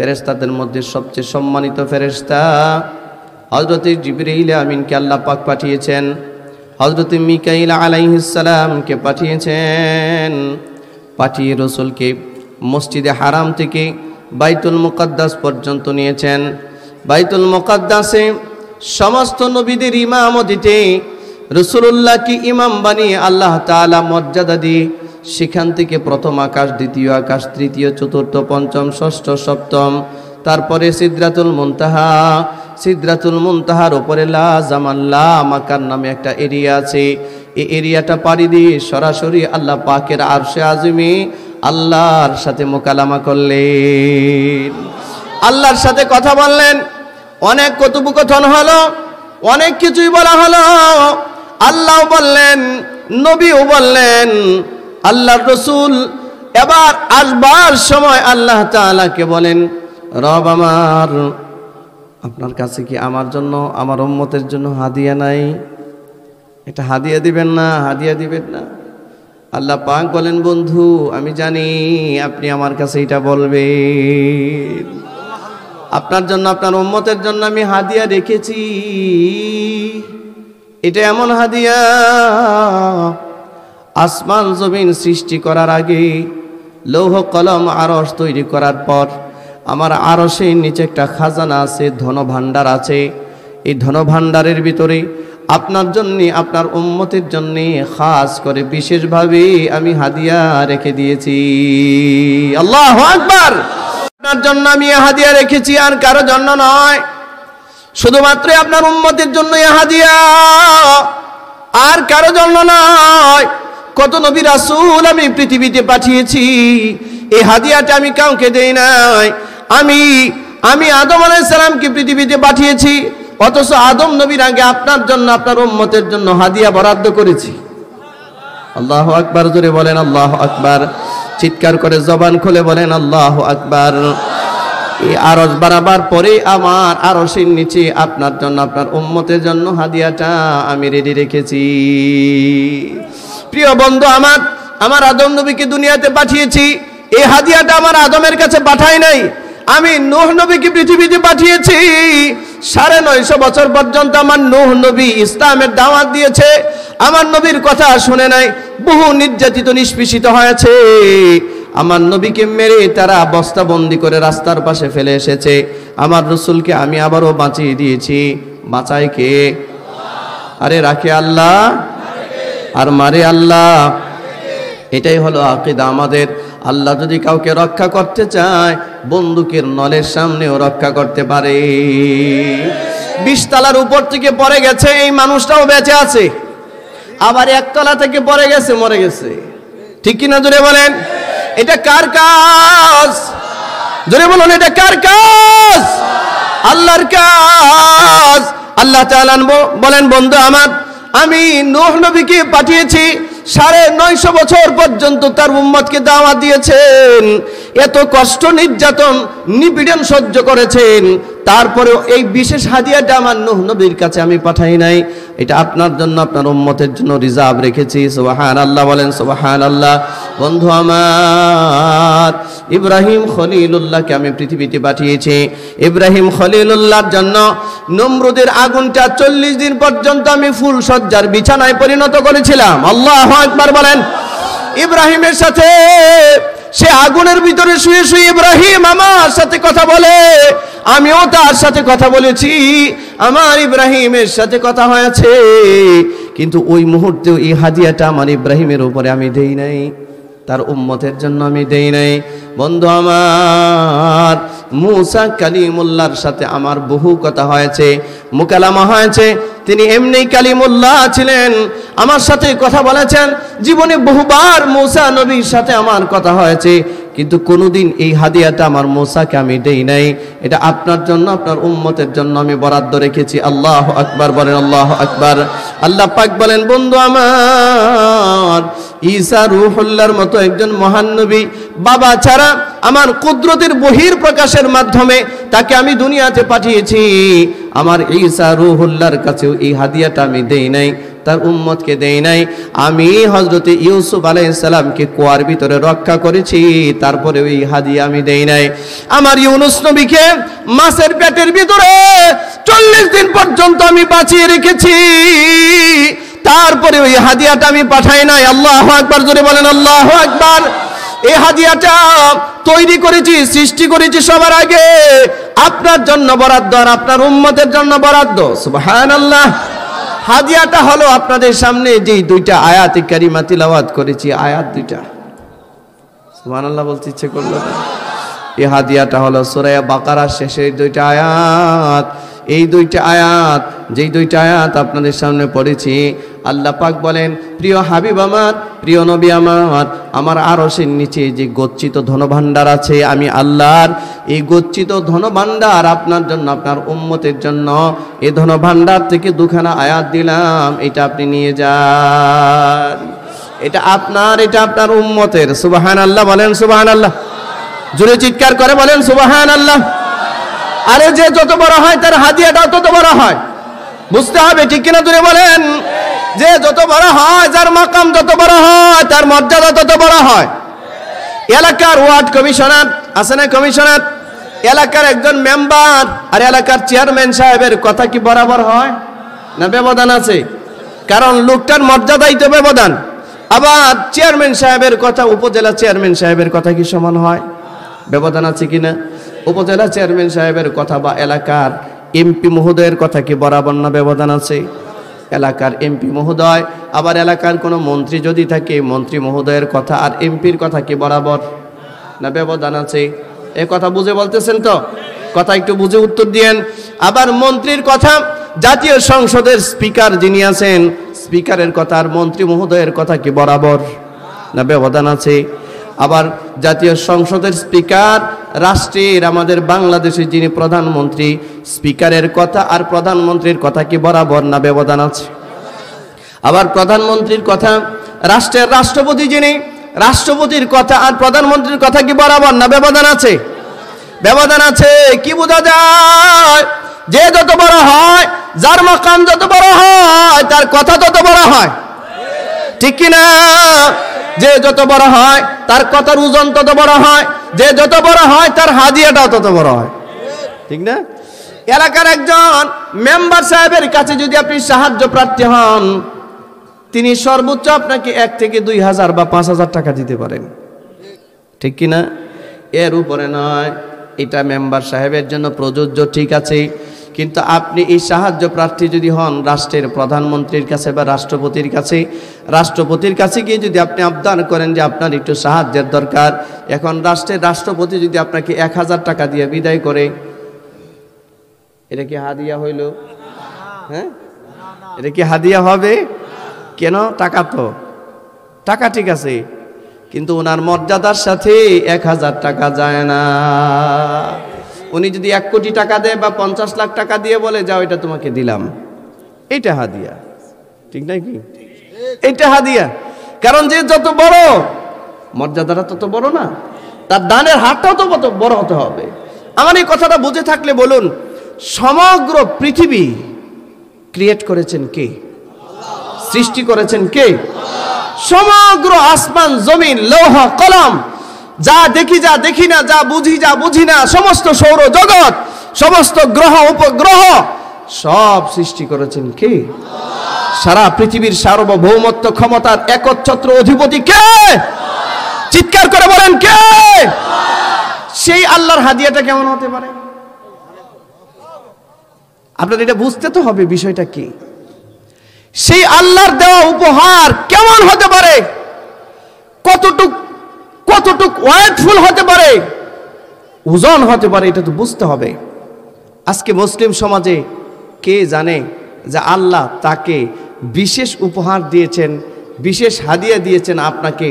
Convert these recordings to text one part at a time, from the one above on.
ফেরেস্তাদের মধ্যে সবচেয়ে সম্মানিত ফেরেস্তা হজরতে জিবরাইল আমিনকে আল্লাহ পাক পাঠিয়েছেন হজরত মিকাইল আলাইহিসালামকে পাঠিয়েছেন পাঠিয়ে রসুলকে মসজিদে হারাম থেকে বাইতুল মোকাদ্দাস পর্যন্ত নিয়েছেন বাইতুল মোকাদ্দাসে সমস্ত নবীদের ইমামতিতে রসুল্লাহকে ইমাম বানিয়ে আল্লাহ তালা মর্যাদা দিয়ে সেখান থেকে প্রথম আকাশ দ্বিতীয় আকাশ তৃতীয় চতুর্থ পঞ্চম ষষ্ঠ সপ্তম তারপরে সিদ্রাতুল মুনতাহা সিদ্রাতুল মুনতাহার ওপরে লা জামাল্লা মাকার নামে একটা এরিয়া আছে এই এরিয়াটা পাড়ি দিয়ে সরাসরি আল্লাহ পাকের আরশে আজমি আল্লাহর সাথে মোকালামা করলেন আল্লাহর সাথে কথা বললেন অনেক কথোপকথন হলো অনেক কিছুই বলা হলো আল্লাহ বললেন নবীও বললেন আল্লাহ রসুল এবার আসবার সময় আল্লাহ তালাকে বলেন রব আমার আপনার কাছে কি আমার জন্য আমার উম্মতের জন্য হাদিয়া নাই এটা হাদিয়া দিবেন না হাদিয়া দিবেন না আল্লাহ পাক বলেন বন্ধু আমি জানি আপনি আমার কাছে এটা বলবেন আপনার জন্য আপনার উম্মতের জন্য আমি হাদিয়া রেখেছি এটা এমন হাদিয়া আসমান জমিন সৃষ্টি করার আগে লৌহ কলম আরস তৈরি করার পর আমার আরসের নিচে একটা খাজানা আছে ধনভাণ্ডার আছে এই ধনভাণ্ডারের ভিতরে আপনার জন্যে আপনার উন্মতির জন্যে খাস করে বিশেষভাবে আমি হাদিয়া রেখে দিয়েছি আল্লাহ আকবার আপনার জন্য আমি হাদিয়া রেখেছি আর কারো জন্য নয় শুধুমাত্র আপনার উন্মতির জন্য হাদিয়া আর কারো জন্য নয় কত নবী রাসুল আমি পৃথিবীতে পাঠিয়েছি এই হাদিয়াটা আমি কাউকে দেই নাই আমি আমি আদম আলাইসালামকে পৃথিবীতে পাঠিয়েছি অথচ আদম নবীর আগে আপনার জন্য আপনার উম্মতের জন্য হাদিয়া বরাদ্দ করেছি আল্লাহ আকবার জোরে বলেন আল্লাহ আকবার চিৎকার করে জবান খুলে বলেন আল্লাহ আকবার এই আরজ বাড়াবার পরে আমার আরসের নিচে আপনার জন্য আপনার উম্মতের জন্য হাদিয়াটা আমি রেডি রেখেছি প্রিয় বন্ধু আমার আমার আদম নবীকে দুনিয়াতে পাঠিয়েছি এই হাদিয়াটা আমার আদমের কাছে পাঠাই নাই আমি নোহ নবীকে পৃথিবীতে পাঠিয়েছি সাড়ে নয়শো বছর পর্যন্ত আমার নোহ নবী ইসলামের দাওয়াত দিয়েছে আমার নবীর কথা শুনে নাই বহু নির্যাতিত নিষ্পেষিত হয়েছে আমার নবীকে মেরে তারা বস্তাবন্দি করে রাস্তার পাশে ফেলে এসেছে আমার রসুলকে আমি আবারও বাঁচিয়ে দিয়েছি বাঁচায় কে আরে রাখে আল্লাহ আর মারে আল্লাহ এটাই হলো আকিদা আমাদের আল্লাহ যদি কাউকে রক্ষা করতে চায় বন্দুকের নলের সামনেও রক্ষা করতে পারে বিশতলার উপর থেকে পড়ে গেছে এই মানুষটাও বেঁচে আছে আবার একতলা থেকে পড়ে গেছে মরে গেছে ঠিক কিনা জুড়ে বলেন এটা কার কাজ জোরে বলুন এটা কার কাজ আল্লাহর কাজ আল্লাহ তাআলা বলেন বন্ধু আমার আমি নোহ নবীকে পাঠিয়েছি সাড়ে নয়শো বছর পর্যন্ত তার উম্মদকে দাওয়া দিয়েছেন এত কষ্ট নির্যাতন নিপীড়ন সহ্য করেছেন তারপরেও এই বিশেষ হাদিয়াটা আমার নবীর কাছে আমি পাঠাই নাই এটা আপনার জন্য আপনার উম্মতের জন্য রিজার্ভ রেখেছি সোবাহান আল্লাহ বলেন সোবাহান আল্লাহ বন্ধু আমার ইব্রাহিম খলিলুল্লাহকে আমি পৃথিবীতে পাঠিয়েছি ইব্রাহিম খলিলুল্লাহর জন্য নমরুদের আগুনটা চল্লিশ দিন পর্যন্ত আমি ফুল সজ্জার বিছানায় পরিণত করেছিলাম আল্লাহ একবার বলেন ইব্রাহিমের সাথে সে আগুনের ভিতরে শুয়ে শুয়ে ইব্রাহিম আমার সাথে কথা বলে আমিও তার সাথে কথা বলেছি আমার ইব্রাহিমের সাথে কথা হয়েছে কিন্তু ওই মুহূর্তে এই হাদিয়াটা আমার ইব্রাহিমের উপরে আমি দেই নাই তার উম্মতের জন্য আমি দেই নাই বন্ধু আমার মুসা কালিমুল্লার সাথে আমার বহু কথা হয়েছে মোকালামা হয়েছে তিনি এমনি কালিমুল্লাহ ছিলেন আমার সাথে কথা বলেছেন জীবনে বহুবার মৌসা নবীর সাথে আমার কথা হয়েছে কিন্তু কোনোদিন এই হাদিয়াটা আমার মোসাকে আমি দেই নাই এটা আপনার জন্য আপনার উম্মতের জন্য আমি বরাদ্দ রেখেছি আল্লাহ আকবার বলেন আল্লাহ আকবার আল্লাহ পাক বলেন বন্ধু আমার ঈসা রুহুল্লার মতো একজন মহান নবী বাবা ছাড়া আমার কুদরতের বহির প্রকাশের মাধ্যমে তাকে আমি দুনিয়াতে পাঠিয়েছি আমার ঈসা রুহুল্লার কাছেও এই হাদিয়াটা আমি দেই নাই তার উম্মতকে দেই নাই আমি হজরতে ইউসুফ আলাইসালামকে কুয়ার ভিতরে রক্ষা করেছি তারপরে ওই হাদিয়া আমি দেই নাই আমার ইউনুস নবীকে মাছের পেটের ভিতরে চল্লিশ দিন পর্যন্ত আমি বাঁচিয়ে রেখেছি তারপরে ওই হাদিয়াটা আমি পাঠাই নাই আল্লাহ আকবার জোরে বলেন আল্লাহ আকবার এই হাদিয়াটা তৈরি করেছি সৃষ্টি করেছি সবার আগে আপনার জন্য বরাদ্দ আর আপনার উম্মতের জন্য বরাদ্দ সুবাহ আল্লাহ হাদিয়াটা হলো আপনাদের সামনে যেই দুইটা আয়াত কারিমা তিলাওয়াত করেছি আয়াত দুইটা সুমানাল্লাহ বলতে ইচ্ছে করলো না এই হাদিয়াটা হলো সোরাইয়া বাকারার শেষের দুইটা আয়াত এই দুইটা আয়াত যেই দুইটা আয়াত আপনাদের সামনে পড়েছি আল্লাহ পাক বলেন প্রিয় হাবিব আমার প্রিয় নবী আমার আমার আরসের নিচে যে গচ্ছিত ধনভাণ্ডার আছে আমি আল্লাহর এই গচ্ছিত ধনভাণ্ডার আপনার জন্য আপনার উম্মতের জন্য এই ধনভাণ্ডার থেকে দুখানা আয়াত দিলাম এটা আপনি নিয়ে যান এটা আপনার এটা আপনার উম্মতের সুবাহান আল্লাহ বলেন সুবাহান আল্লাহ জুড়ে চিৎকার করে বলেন সুবাহান আল্লাহ আরে যে যত বড় হয় তার হাতিয়াটাও তত বড় হয় বুঝতে হবে ঠিক কিনা দূরে বলেন যে যত বড় হয় যার মাকাম যত বড় হয় তার মর্যাদা তত বড় হয় এলাকার ওয়ার্ড কমিশনার আছে না কমিশনার এলাকার একজন মেম্বার আর এলাকার চেয়ারম্যান সাহেবের কথা কি বরাবর হয় না ব্যবধান আছে কারণ লোকটার মর্যাদাই তো ব্যবধান আবার চেয়ারম্যান সাহেবের কথা উপজেলা চেয়ারম্যান সাহেবের কথা কি সমান হয় ব্যবধান আছে কি না উপজেলা চেয়ারম্যান সাহেবের কথা বা এলাকার এমপি মহোদয়ের কথা কি বরাবর না ব্যবধান আছে এলাকার এমপি মহোদয় আবার এলাকার কোনো মন্ত্রী যদি থাকে মন্ত্রী মহোদয়ের কথা আর এমপির কথা কি বরাবর না ব্যবধান আছে এ কথা বুঝে বলতেছেন তো কথা একটু বুঝে উত্তর দিয়েন আবার মন্ত্রীর কথা জাতীয় সংসদের স্পিকার যিনি আছেন স্পিকারের কথা আর মন্ত্রী মহোদয়ের কথা কি বরাবর না ব্যবধান আছে আবার জাতীয় সংসদের স্পিকার রাষ্ট্রের আমাদের বাংলাদেশের যিনি প্রধানমন্ত্রী স্পিকারের কথা আর প্রধানমন্ত্রীর কথা কি বরাবর না ব্যবধান আছে আবার প্রধানমন্ত্রীর কথা রাষ্ট্রের রাষ্ট্রপতি যিনি রাষ্ট্রপতির কথা আর প্রধানমন্ত্রীর কথা কি বরাবর না ব্যবধান আছে ব্যবধান আছে কি বোঝা যায় যে যত বড় হয় যার মকান যত বড় হয় তার কথা তত বড় হয় ঠিক কিনা যে যত বড় হয় তার কথার ওজন তত বড় হয় যে যত বড় হয় তার হাদিয়াটাও তত বড় হয় ঠিক না এলাকার একজন মেম্বার সাহেবের কাছে যদি আপনি সাহায্য প্রার্থী হন তিনি সর্বোচ্চ আপনাকে এক থেকে দুই হাজার বা পাঁচ হাজার টাকা দিতে পারেন ঠিক কিনা এর উপরে নয় এটা মেম্বার সাহেবের জন্য প্রযোজ্য ঠিক আছে কিন্তু আপনি এই সাহায্য প্রার্থী যদি হন রাষ্ট্রের প্রধানমন্ত্রীর কাছে বা রাষ্ট্রপতির কাছে রাষ্ট্রপতির কাছে গিয়ে যদি আপনি আবদান করেন যে আপনার একটু সাহায্যের দরকার এখন রাষ্ট্রের রাষ্ট্রপতি যদি আপনাকে এক হাজার টাকা দিয়ে বিদায় করে এটা কি হাদিয়া হইল হ্যাঁ এটা কি হাদিয়া হবে কেন টাকা তো টাকা ঠিক আছে কিন্তু ওনার মর্যাদার সাথে এক হাজার টাকা যায় না উনি যদি এক কোটি টাকা দেয় বা পঞ্চাশ লাখ টাকা দিয়ে বলে যাও এটা তোমাকে দিলাম এটা হাদিয়া ঠিক নাই কি এটা হাদিয়া কারণ যে যত বড় মর্যাদাটা তত বড় না তার দানের হাতটাও তো কত বড় হতে হবে আমার এই কথাটা বুঝে থাকলে বলুন সমগ্র পৃথিবী ক্রিয়েট করেছেন কে সৃষ্টি করেছেন কে সমগ্র আসমান জমিন লৌহ কলম যা দেখি যা দেখি না যা বুঝি যা বুঝি না সমস্ত সৌর জগৎ সমস্ত গ্রহ উপগ্রহ সব সৃষ্টি করেছেন কি সারা পৃথিবীর সার্বভৌমত্ব ক্ষমতার একচ্ছত্র অধিপতি কে চিৎকার করে বলেন কে সেই আল্লাহর হাদিয়াটা কেমন হতে পারে আপনার এটা বুঝতে তো হবে বিষয়টা কি সেই আল্লাহর দেওয়া উপহার কেমন হতে পারে কতটুক কতটুক ওয়েটফুল হতে পারে ওজন হতে পারে এটা তো বুঝতে হবে আজকে মুসলিম সমাজে কে জানে যে আল্লাহ তাকে বিশেষ উপহার দিয়েছেন বিশেষ হাদিয়া দিয়েছেন আপনাকে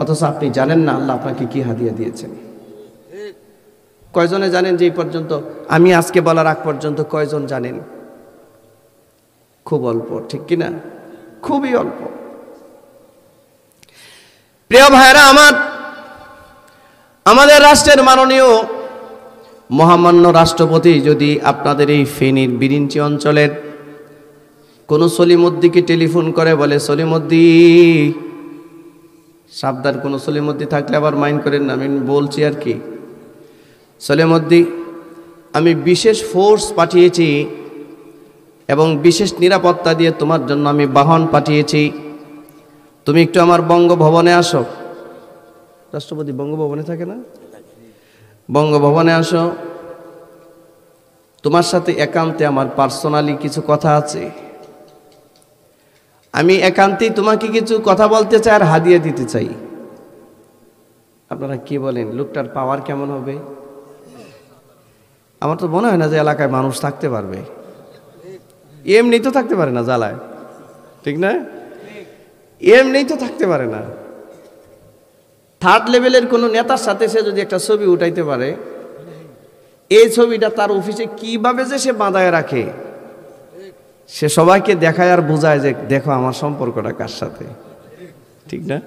অথচ আপনি জানেন না আল্লাহ আপনাকে কি হাদিয়া দিয়েছেন কয়জনে জানেন যে এই পর্যন্ত আমি আজকে বলার আগ পর্যন্ত কয়জন জানেন খুব অল্প ঠিক কিনা খুবই অল্প প্রিয় ভাইরা আমার আমাদের রাষ্ট্রের মাননীয় মহামান্য রাষ্ট্রপতি যদি আপনাদের এই ফেনীর বিরিঞ্চি অঞ্চলের কোনো সলিমদ্দিকে টেলিফোন করে বলে সলিমদ্দি সাবধান কোনো সলিমদ্দি থাকলে আবার মাইন্ড করেন না আমি বলছি আর কি সলিমদ্দি আমি বিশেষ ফোর্স পাঠিয়েছি এবং বিশেষ নিরাপত্তা দিয়ে তোমার জন্য আমি বাহন পাঠিয়েছি তুমি একটু আমার বঙ্গভবনে আসো রাষ্ট্রপতি বঙ্গভবনে থাকে না বঙ্গভবনে আসো তোমার সাথে একান্তে আমার পার্সোনালি কিছু কথা আছে আমি একান্তেই তোমাকে কিছু কথা বলতে চাই আর হাদিয়ে দিতে চাই আপনারা কি বলেন লোকটার পাওয়ার কেমন হবে আমার তো মনে হয় না যে এলাকায় মানুষ থাকতে পারবে এমনি তো থাকতে পারে না জ্বালায় ঠিক না এমনি তো থাকতে পারে না থার্ড লেভেলের কোনো নেতার সাথে সে যদি একটা ছবি উঠাইতে পারে এই ছবিটা তার অফিসে কিভাবে যে সে বাঁধায় রাখে সে সবাইকে দেখায় আর বোঝায় যে দেখো আমার সম্পর্কটা কার সাথে ঠিক না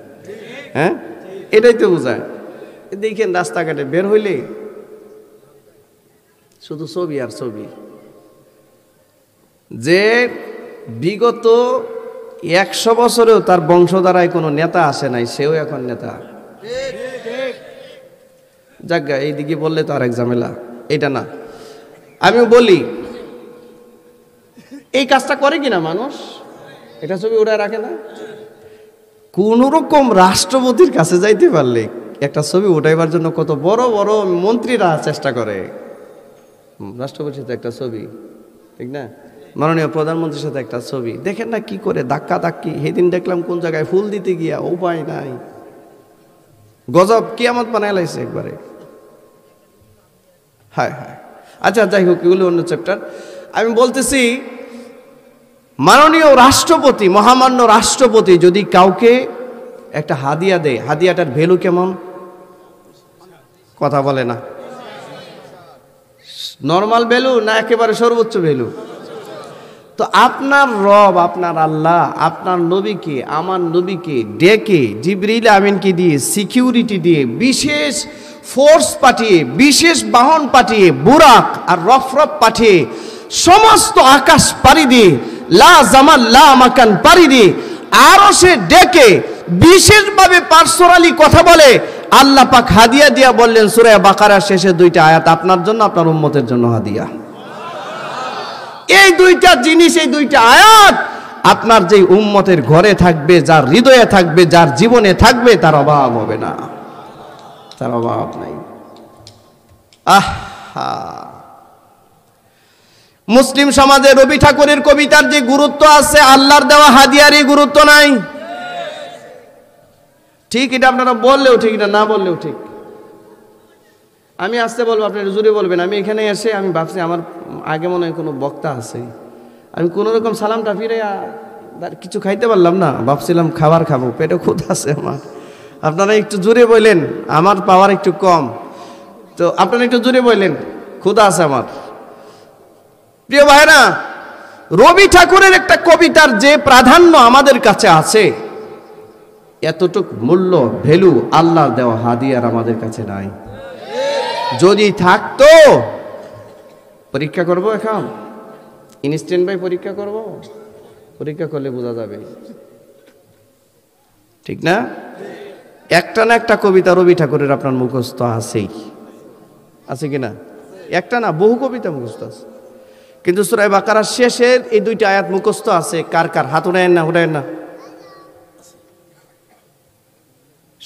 হ্যাঁ এটাই তো বোঝায় দেখেন রাস্তাঘাটে বের হইলে শুধু ছবি আর ছবি যে বিগত একশো বছরেও তার বংশধারায় কোনো নেতা আসে নাই সেও এখন নেতা যাজ্ঞা এইদিকে বললে তো আর এক ঝামেলা এটা না আমি বলি এই কাজটা করে কিনা মানুষ এটা ছবি ওরা রাখে না কোনোরকম রাষ্ট্রপতির কাছে যাইতে পারলে একটা ছবি উঠাইবার জন্য কত বড় বড় মন্ত্রীরা চেষ্টা করে রাষ্ট্রপতির সাথে একটা ছবি ঠিক না মাননীয় প্রধানমন্ত্রীর সাথে একটা ছবি দেখেন না কি করে ধাক্কা ধাক্কি সেদিন দেখলাম কোন জায়গায় ফুল দিতে গিয়া উপায় নাই গজব আমার বানায় লাগছে একবারে হ্যাঁ হ্যাঁ আচ্ছা যাই হোক এগুলো অন্য চ্যাপ্টার আমি বলতেছি মাননীয় রাষ্ট্রপতি মহামান্য রাষ্ট্রপতি যদি কাউকে একটা হাদিয়া দেয় হাদিয়াটার ভ্যালু কেমন কথা বলে না নর্মাল ভ্যালু না একেবারে সর্বোচ্চ ভ্যালু তো আপনার রব আপনার আল্লাহ আপনার নবীকে আমার নবীকে ডেকে জিবরিল আমিনকে দিয়ে সিকিউরিটি দিয়ে বিশেষ ফোর্স পাঠিয়ে বিশেষ বাহন পাঠিয়ে বুরাক আর রফরফ পাঠিয়ে সমস্ত আকাশ পাড়ি দিয়ে লা জামাল লা মাকান পাড়ি দিয়ে আরো সে ডেকে বিশেষভাবে পার্সোনালি কথা বলে আল্লাহ পাক হাদিয়া দিয়া বললেন সুরায় বাকারা শেষে দুইটা আয়াত আপনার জন্য আপনার উম্মতের জন্য হাদিয়া এই দুইটা জিনিস এই দুইটা আয়াত আপনার যে উম্মতের ঘরে থাকবে যার হৃদয়ে থাকবে যার জীবনে থাকবে তার অভাব হবে না তার অভাব নাই আহা মুসলিম সমাজে রবি ঠাকুরের কবিতার যে গুরুত্ব আছে আল্লাহর দেওয়া হাদিয়ারই গুরুত্ব নাই ঠিক এটা আপনারা বললেও ঠিক এটা না বললেও ঠিক আমি আসতে বলবো আপনি জুড়ে বলবেন আমি এখানে এসে আমি ভাবছি আমার আগে মনে হয় কোনো বক্তা আছে আমি কোনো রকম সালামটা ফিরে কিছু খাইতে পারলাম না ভাবছিলাম খাবার খাবো পেটে খুদ আছে আমার আপনারা একটু জোরে বলেন আমার পাওয়ার একটু কম তো আপনারা একটু জোরে বলেন ক্ষুদা আছে আমার প্রিয় ভাইরা রবি ঠাকুরের একটা কবিতার যে প্রাধান্য আমাদের কাছে আছে এতটুক মূল্য ভ্যালু আল্লাহ দেওয়া হাদিয়ার আমাদের কাছে নাই যদি থাকতো পরীক্ষা করব এখন ইনস্ট্যান্ট বাই পরীক্ষা করব পরীক্ষা করলে বোঝা যাবে ঠিক না একটা না একটা কবিতা রবি ঠাকুরের আপনার মুখস্থ আছেই আছে কি না একটা না বহু কবিতা মুখস্থ আছে কিন্তু সুরাই বাকারার শেষের এই দুইটা আয়াত মুখস্থ আছে কার কার হাত উড়ায় না উড়ায় না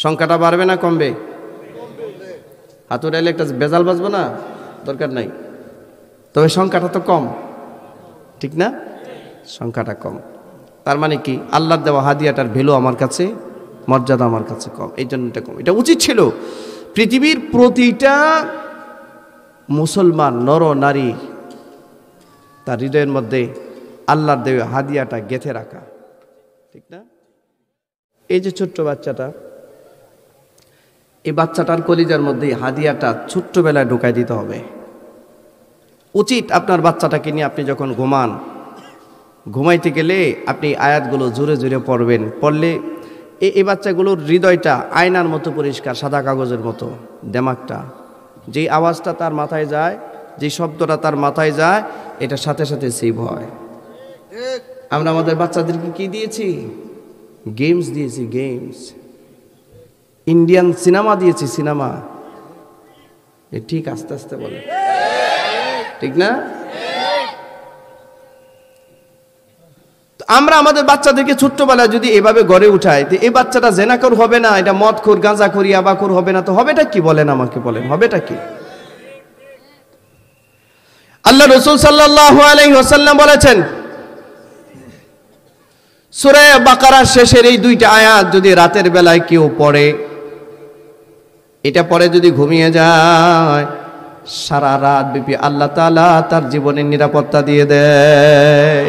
সংখ্যাটা বাড়বে না কমবে হাত উড়াইলে একটা বেজাল বাজবো না দরকার নাই তবে সংখ্যাটা তো কম ঠিক না সংখ্যাটা কম তার মানে কি আল্লাহর দেওয়া হাদিয়াটার ভ্যালু আমার কাছে মর্যাদা আমার কাছে কম এই জন্য এটা কম এটা উচিত ছিল পৃথিবীর প্রতিটা মুসলমান নর নারী তার হৃদয়ের মধ্যে আল্লাহর দেবে হাদিয়াটা গেথে রাখা ঠিক না এই যে ছোট্ট বাচ্চাটা এই বাচ্চাটার কলিজার মধ্যে হাদিয়াটা ছোট্টবেলায় ঢুকাই দিতে হবে উচিত আপনার বাচ্চাটাকে নিয়ে আপনি যখন ঘুমান ঘুমাইতে গেলে আপনি আয়াতগুলো জোরে জোরে পড়বেন পড়লে এই বাচ্চাগুলোর হৃদয়টা আয়নার মতো পরিষ্কার সাদা কাগজের মতো দেমাকটা যেই আওয়াজটা তার মাথায় যায় যে শব্দটা তার মাথায় যায় এটা সাথে সাথে সেভ হয় আমরা আমাদের বাচ্চাদেরকে কি দিয়েছি গেমস দিয়েছি গেমস ইন্ডিয়ান সিনেমা দিয়েছি সিনেমা ঠিক আস্তে আস্তে বলে ঠিক না আমরা আমাদের বাচ্চাদেরকে ছোট্টবেলায় যদি এভাবে গড়ে উঠাই তো এই বাচ্চাটা জেনাকর হবে না এটা মদখোর গাঁজাখোর ইয়াবাখোর হবে না তো হবেটা কি বলেন আমাকে বলেন হবেটা কি আল্লাহ রসুল সাল্লাহ আলাইসাল্লাম বলেছেন সুরে বাকারার শেষের এই দুইটা আয়াত যদি রাতের বেলায় কেউ পড়ে এটা পরে যদি ঘুমিয়ে যায় সারা রাত বিপি আল্লাহ তালা তার জীবনের নিরাপত্তা দিয়ে দেয়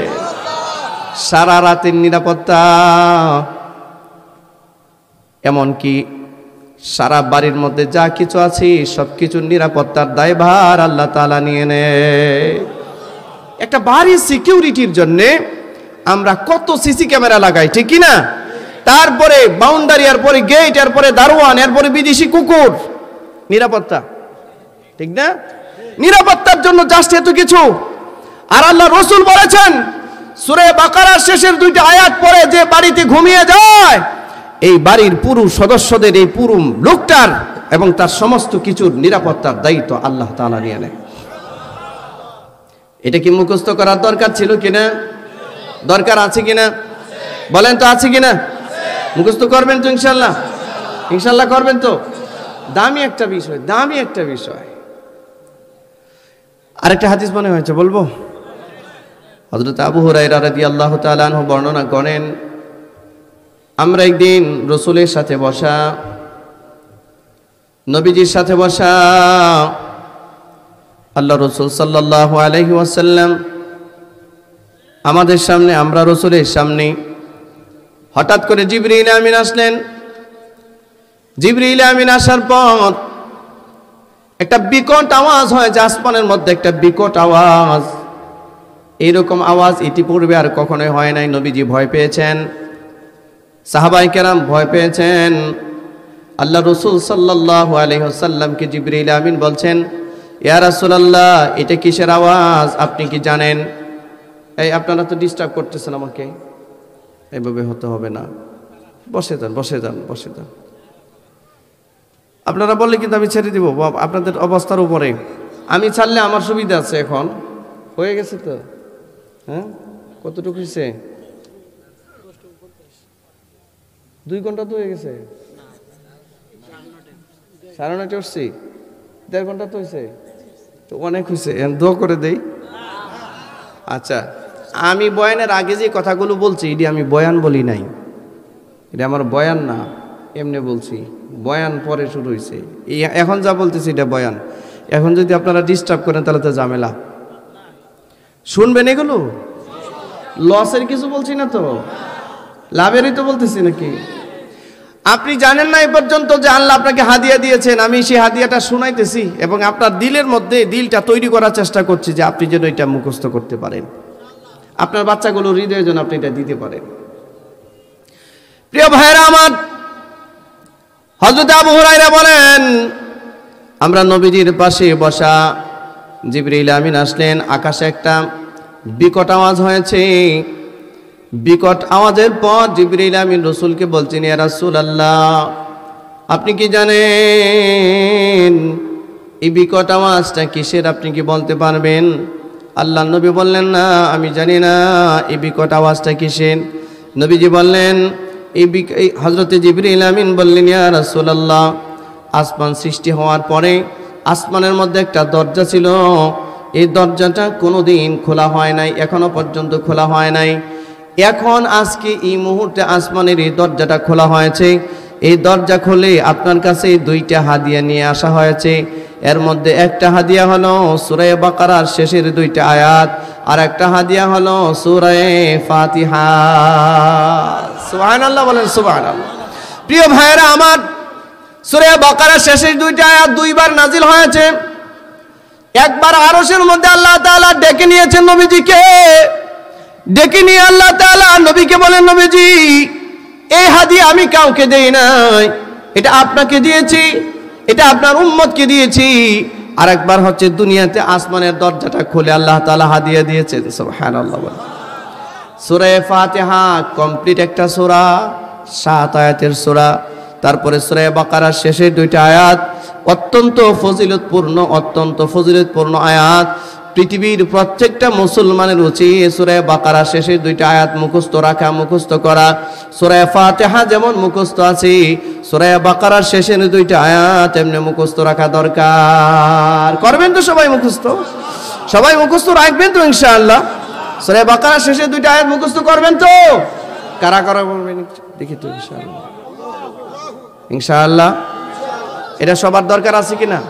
সারা রাতের নিরাপত্তা এমনকি সারা বাড়ির মধ্যে যা কিছু আছে সব কিছুর নিরাপত্তার দায়ভার আল্লাহ তালা নিয়ে নেয় একটা বাড়ি সিকিউরিটির জন্যে আমরা কত সিসি ক্যামেরা লাগাই ঠিক না তারপরে বাউন্ডারি এরপরে গেট এরপরে দারোয়ান এরপরে বিদেশি কুকুর নিরাপত্তা ঠিক না নিরাপত্তার জন্য জাস্ট এত কিছু আর আল্লাহ রসুল বলেছেন সুরে বাকারার শেষের দুইটা আয়াত পরে যে বাড়িতে ঘুমিয়ে যায় এই বাড়ির পুরু সদস্যদের এই পুরু লোকটার এবং তার সমস্ত কিছুর নিরাপত্তার দায়িত্ব আল্লাহ তালা নিয়ে নেয় এটা কি মুখস্থ করার দরকার ছিল কিনা দরকার আছে কিনা বলেন তো আছে কিনা মুখস্থ করবেন তো ইনশাল্লাহ ইনশাল্লাহ করবেন তো দামি একটা বিষয় দামি একটা বিষয় আরেকটা হাদিস মনে হয়েছে বলবো হজরত আবু হরাই রাদি আল্লাহ তালু বর্ণনা করেন আমরা একদিন রসুলের সাথে বসা নবীজির সাথে বসা আল্লাহ রসুল সাল্লাহ আলহি ওয়াসাল্লাম আমাদের সামনে আমরা রসুলের সামনে হঠাৎ করে জিবরি ইলামিন আসলেন জিবরি আমিন আসার পর একটা বিকট আওয়াজ হয় যে আসমানের মধ্যে একটা বিকট আওয়াজ এইরকম আওয়াজ ইতিপূর্বে আর কখনোই হয় নাই নবীজি ভয় পেয়েছেন সাহাবাই কেরাম ভয় পেয়েছেন আল্লাহ রসুল সাল্লাহ আলহ্লামকে জিবরিল আমিন বলছেন ইয়া রাসুলাল্লাহ এটা কিসের আওয়াজ আপনি কি জানেন এই আপনারা তো ডিস্টার্ব করতেছেন আমাকে এভাবে হতে হবে না বসে যান বসে যান বসে যান আপনারা বললে কিন্তু আমি ছেড়ে দিব আপনাদের অবস্থার উপরে আমি ছাড়লে আমার সুবিধা আছে এখন হয়ে গেছে তো হ্যাঁ কতটুকু হয়েছে দুই ঘন্টা তো হয়ে গেছে সাড়ে নয়টা উঠছি দেড় ঘন্টা তো হয়েছে তো অনেক হয়েছে দোয়া করে দেই আচ্ছা আমি বয়ানের আগে যে কথাগুলো বলছি এটি আমি বয়ান বলি নাই এটা আমার বয়ান না এমনি বলছি বয়ান পরে শুরু হয়েছে এখন যা বলতেছি এটা বয়ান এখন যদি আপনারা ডিস্টার্ব করেন তাহলে তো ঝামেলা শুনবেন এগুলো লসের কিছু বলছি না তো লাভেরই তো বলতেছি নাকি আপনি জানেন না এ পর্যন্ত যে আল্লাহ আপনাকে হাদিয়া দিয়েছেন আমি সেই হাদিয়াটা শুনাইতেছি এবং আপনার দিলের মধ্যে দিলটা তৈরি করার চেষ্টা করছি যে আপনি যেন এটা মুখস্থ করতে পারেন আপনার বাচ্চাগুলো হৃদয়ের জন্য আপনি এটা দিতে পারেন প্রিয় ভাইরা আমার হজরত আবু হুরাইরা বলেন আমরা নবীজির পাশে বসা জিবরিল আমিন আসলেন আকাশে একটা বিকট আওয়াজ হয়েছে বিকট আওয়াজের পর জিবরিল আমিন রসুলকে বলছেন ইয়া রাসুল আল্লাহ আপনি কি জানেন এই বিকট আওয়াজটা কিসের আপনি কি বলতে পারবেন আল্লাহ নবী বললেন না আমি জানি না এই বিকট আওয়াজটা কিসের নবীজি বললেন এই হজরতে জিবরিল আমিন বললেন ইয়া রাসুল আল্লাহ আসমান সৃষ্টি হওয়ার পরে আসমানের মধ্যে একটা দরজা ছিল এই দরজাটা কোনো দিন খোলা হয় নাই এখনো পর্যন্ত খোলা হয় নাই এখন আজকে এই মুহূর্তে আসমানের এই দরজাটা খোলা হয়েছে এই দরজা খুলে আপনার কাছে দুইটা হাদিয়া নিয়ে আসা হয়েছে এর মধ্যে একটা হাদিয়া হলো সুরায় বাকারার শেষের দুইটা আয়াত আর একটা হাদিয়া হলো সুরায় ফাতিহা সুবাহ বলেন সুবাহ প্রিয় ভাইয়েরা আমার সুরে বকারের শেষের দুইটা আয়াত দুইবার নাজিল হয়েছে একবার আরশের মধ্যে আল্লাহ তাআলা ডেকে নিয়েছেন নবীজিকে ডেকে নিয়ে আল্লাহ তাআলা নবীকে বলেন নবীজি এই হাদিয়া আমি কাউকে দেই নাই এটা আপনাকে দিয়েছি এটা আপনার উম্মতকে দিয়েছি আর একবার হচ্ছে দুনিয়াতে আসমানের দরজাটা খুলে আল্লাহ তাআলা হাদিয়া দিয়েছেন সুবহানাল্লাহ সূরা ফাতিহা কমপ্লিট একটা সুরা সাত আয়াতের সুরা তারপরে সুরায় বাকারার শেষে দুইটা আয়াত অত্যন্ত ফজিলতপূর্ণ অত্যন্ত ফজিলতপূর্ণ আয়াত পৃথিবীর প্রত্যেকটা মুসলমানের উচিত সুরায় বাকারা শেষে দুইটা আয়াত মুখস্থ রাখা মুখস্থ করা সুরায় ফাতেহা যেমন মুখস্থ আছে সুরায় বাকারার শেষে দুইটা আয়াত এমনি মুখস্থ রাখা দরকার করবেন তো সবাই মুখস্থ সবাই মুখস্থ রাখবেন তো ইনশাআল্লাহ সুরায় বাকারার শেষে দুইটা আয়াত মুখস্থ করবেন তো কারা করা বলবেন দেখি তো ইনশাআল্লাহ ইনশাআল্লাহ এটা সবার দরকার আছে কিনা না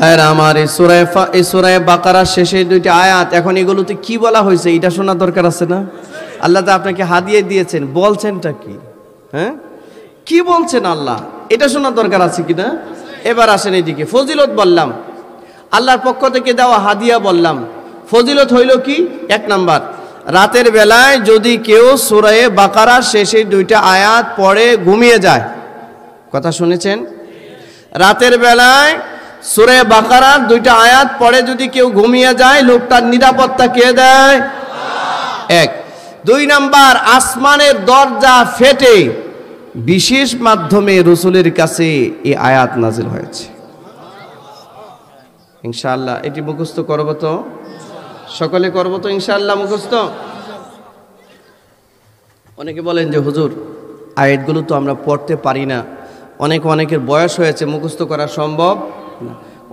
ভাইরা আমার এই সুরায় এই সুরায় বাকারার শেষে দুইটি আয়াত এখন এগুলোতে কি বলা হয়েছে এটা শোনার দরকার আছে না আল্লাহ তা আপনাকে হাদিয়ে দিয়েছেন বলছেনটা কি হ্যাঁ কি বলছেন আল্লাহ এটা শোনার দরকার আছে কি না এবার আসেন এদিকে ফজিলত বললাম আল্লাহর পক্ষ থেকে দেওয়া হাদিয়া বললাম ফজিলত হইল কি এক নাম্বার রাতের বেলায় যদি কেউ সোরে বাকারা শেষে দুইটা আয়াত পড়ে ঘুমিয়ে যায় কথা শুনেছেন রাতের বেলায় সুরে বাকারার দুইটা আয়াত পড়ে যদি কেউ ঘুমিয়ে যায় লোকটার নিরাপত্তা কে দেয় এক দুই নাম্বার আসমানের দরজা ফেটে বিশেষ মাধ্যমে রসুলের কাছে এই আয়াত নাজিল হয়েছে ইনশাআল্লাহ এটি মুখস্থ করব তো সকলে করব তো ইনশাআল্লাহ মুখস্থ অনেকে বলেন যে হুজুর আয়াতগুলো তো আমরা পড়তে পারি না অনেক অনেকের বয়স হয়েছে মুখস্থ করা সম্ভব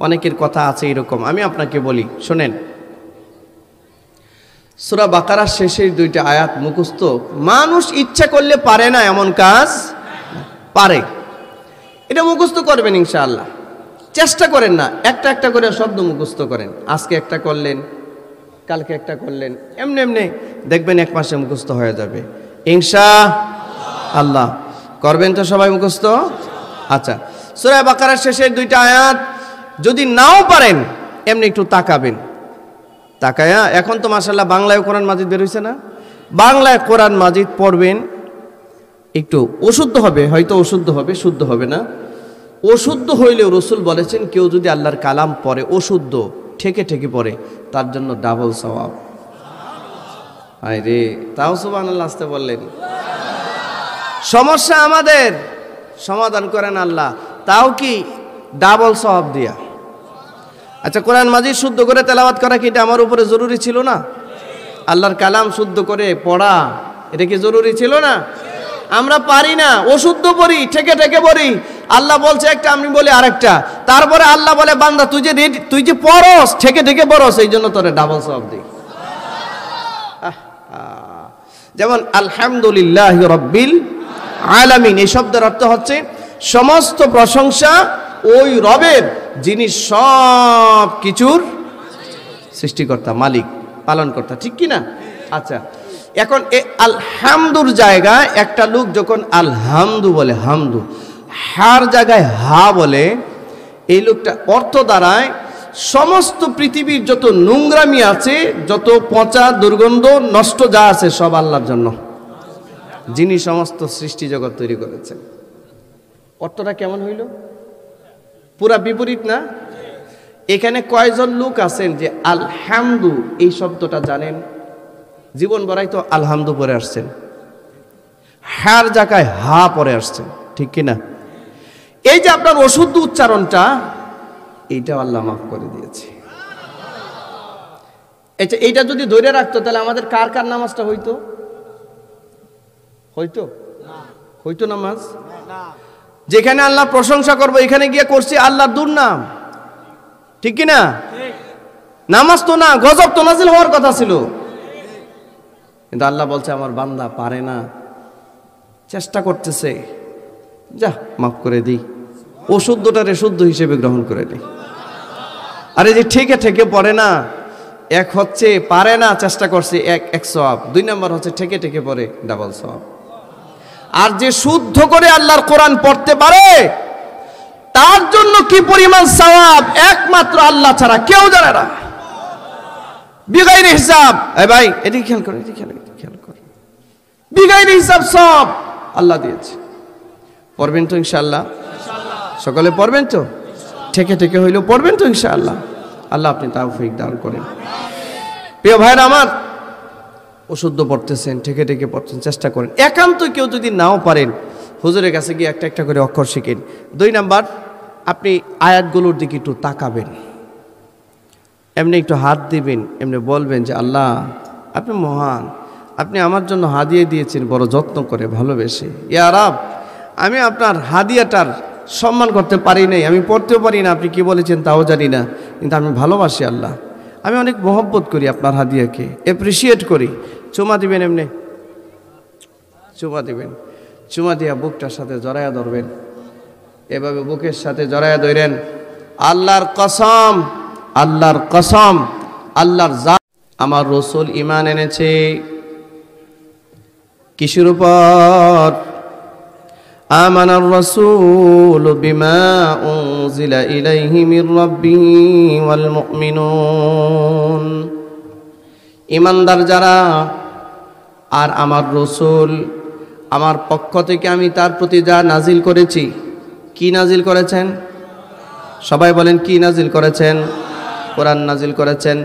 অনেকের কথা আছে এরকম আমি আপনাকে বলি শোনেন সুরা বাকারা শেষের দুইটা আয়াত মুখস্ত মানুষ ইচ্ছা করলে পারে না এমন কাজ পারে এটা মুখস্ত করবেন ইনশাআল্লাহ চেষ্টা করেন না একটা একটা করে শব্দ মুখস্ত করেন আজকে একটা করলেন কালকে একটা করলেন এমনি এমনি দেখবেন এক মাসে মুখস্ত হয়ে যাবে ইংসা আল্লাহ করবেন তো সবাই মুখস্ত আচ্ছা সুরায় বাকারার শেষের দুইটা আয়াত যদি নাও পারেন এমনি একটু তাকাবেন তাকায়া এখন তো মাসাল্লাহ বাংলায় কোরআন মাজিদ বেরোইছে না বাংলায় কোরআন মাজিদ পড়বেন একটু অশুদ্ধ হবে হয়তো অশুদ্ধ হবে শুদ্ধ হবে না অশুদ্ধ হইলেও রসুল বলেছেন কেউ যদি আল্লাহর কালাম পরে অশুদ্ধ ঠেকে ঠেকে পড়ে তার জন্য ডাবল স্বভাব আয় রে তাও সুবান আল্লাহ আসতে বললেন সমস্যা আমাদের সমাধান করেন আল্লাহ তাও কি ডাবল স্বভাব দিয়া আচ্ছা কোরআন মাজিদ শুদ্ধ করে তেলাবাত করা কি এটা আমার উপরে জরুরি ছিল না আল্লাহর কালাম শুদ্ধ করে পড়া এটা কি জরুরি ছিল না আমরা পারি না অশুদ্ধ পড়ি ঠেকে ঠেকে পড়ি আল্লাহ বলছে একটা আমি বলি আরেকটা তারপরে আল্লাহ বলে বান্দা তুই যে তুই যে পড়স ঠেকে ঠেকে পড়স এই জন্য তোরে ডাবল সব দিই যেমন আলহামদুলিল্লাহ রব্বিল আলামিন এই শব্দের অর্থ হচ্ছে সমস্ত প্রশংসা ওই রবের যিনি সব কিছুর সৃষ্টিকর্তা মালিক পালনকর্তা ঠিক কি না আচ্ছা এখন এ আলহামদুর জায়গায় একটা লোক যখন আলহামদু বলে হামদু হার জায়গায় হা বলে এই লোকটা অর্থ দ্বারায় সমস্ত পৃথিবীর যত নোংরামি আছে যত পচা দুর্গন্ধ নষ্ট যা আছে সব আল্লাহর জন্য যিনি সমস্ত সৃষ্টি জগৎ তৈরি করেছেন অর্থটা কেমন হইল পুরা বিপরীত না এখানে কয়জন লোক আছেন যে আলহামদু এই শব্দটা জানেন জীবন বড়াই তো আলহামদু পরে আসছেন হার জাকায় হা পরে আসছেন ঠিক কিনা এই যে আপনার অশুদ্ধ উচ্চারণটা এইটাও আল্লাহ মাফ করে দিয়েছে আচ্ছা এইটা যদি ধরে রাখতো তাহলে আমাদের কার কার নামাজটা হইতো হইতো হইতো নামাজ যেখানে আল্লাহ প্রশংসা করবো এখানে গিয়ে করছি আল্লাহর দুর্নাম ঠিক কি না নামাজ তো না গজব তো নাজিল হওয়ার কথা ছিল কিন্তু আল্লাহ বলছে আমার বান্দা পারে না চেষ্টা করতেছে যা মাফ করে দিই রে শুদ্ধ হিসেবে গ্রহণ করে দিই আর এই যে ঠেকে ঠেকে পড়ে না এক হচ্ছে পারে না চেষ্টা করছে এক এক সব দুই নম্বর হচ্ছে ঠেকে ঠেকে পড়ে ডাবল সব আর যে শুদ্ধ করে আল্লাহর কোরআন পড়তে পারে তার জন্য কি পরিমাণ সওয়াব একমাত্র আল্লাহ ছাড়া কেউ জানে না বিগাইর হিসাব এ ভাই এদিকে খেয়াল করো এদিকে খেয়াল খেয়াল করো বিগাইর হিসাব সব আল্লাহ দিয়েছে পড়বেন তো ইনশাআল্লাহ সকালে পড়বেন তো ঠেকে ঠেকে হইলেও পড়বেন তো ইনশাআল্লাহ আল্লাহ আপনি তাও ফিক দান করেন প্রিয় ভাইরা আমার অশুদ্ধ পড়তেছেন ঠেকে ঠেকে পড়তেছেন চেষ্টা করেন একান্ত কেউ যদি নাও পারেন হুজুরের কাছে গিয়ে একটা একটা করে অক্ষর শিখেন দুই নাম্বার আপনি আয়াতগুলোর দিকে একটু তাকাবেন এমনি একটু হাত দিবেন এমনি বলবেন যে আল্লাহ আপনি মহান আপনি আমার জন্য হাদিয়ে দিয়েছেন বড় যত্ন করে ভালোবেসে আপ আমি আপনার হাদিয়াটার সম্মান করতে পারি নাই আমি পড়তেও পারি না আপনি কি বলেছেন তাও জানি না কিন্তু আমি ভালোবাসি আল্লাহ আমি অনেক মহব্বত করি আপনার হাদিয়াকে অ্যাপ্রিসিয়েট করি চুমা দিবেন এমনি চুমা দিবেন চুমা দিয়া বুকটার সাথে জড়াইয়া ধরবেন এভাবে বুকের সাথে জড়াইয়া ধরেন আল্লাহর কসম আল্লাহর কসম আল্লাহর জা আমার রসুল ইমান এনেছে কিসের উপর آمن রসুল بما জিলা إليه من ربه والمؤمنون إيمان আর আমার রসুল আমার পক্ষ থেকে আমি তার প্রতি যা নাজিল করেছি কি নাজিল করেছেন সবাই বলেন কি নাজিল করেছেন কোরআন নাজিল করেছেন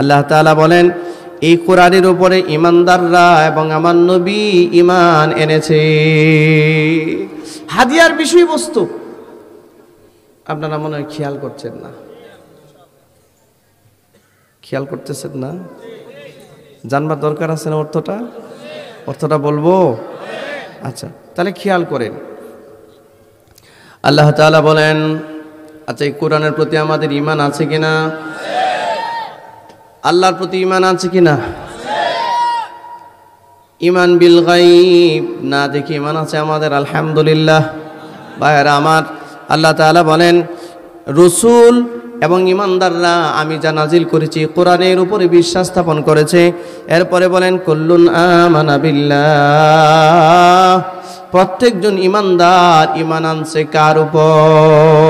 আল্লাহ তালা বলেন এই কোরআনের উপরে ইমানদাররা এবং আমার নবী ইমান এনেছে হাদিয়ার বিষয়বস্তু আপনারা মনে হয় খেয়াল করছেন না খেয়াল করতেছেন না জানবার দরকার আছে না অর্থটা অর্থটা বলবো আচ্ছা তাহলে খেয়াল করেন আল্লাহ তালা বলেন আচ্ছা এই কোরআনের প্রতি আমাদের ইমান আছে কিনা আল্লাহর প্রতি ইমান আছে কিনা ইমান বিল না দেখি ইমান আছে আমাদের আলহামদুলিল্লাহ বাহের আমার আল্লাহ তালা বলেন রসুল এবং ইমানদাররা আমি যা নাজিল করেছি কোরআনের উপরে বিশ্বাস স্থাপন করেছে এরপরে বলেন কল্লুন আমানাবিল্লা প্রত্যেকজন ইমানদার ইমান আনছে কার উপর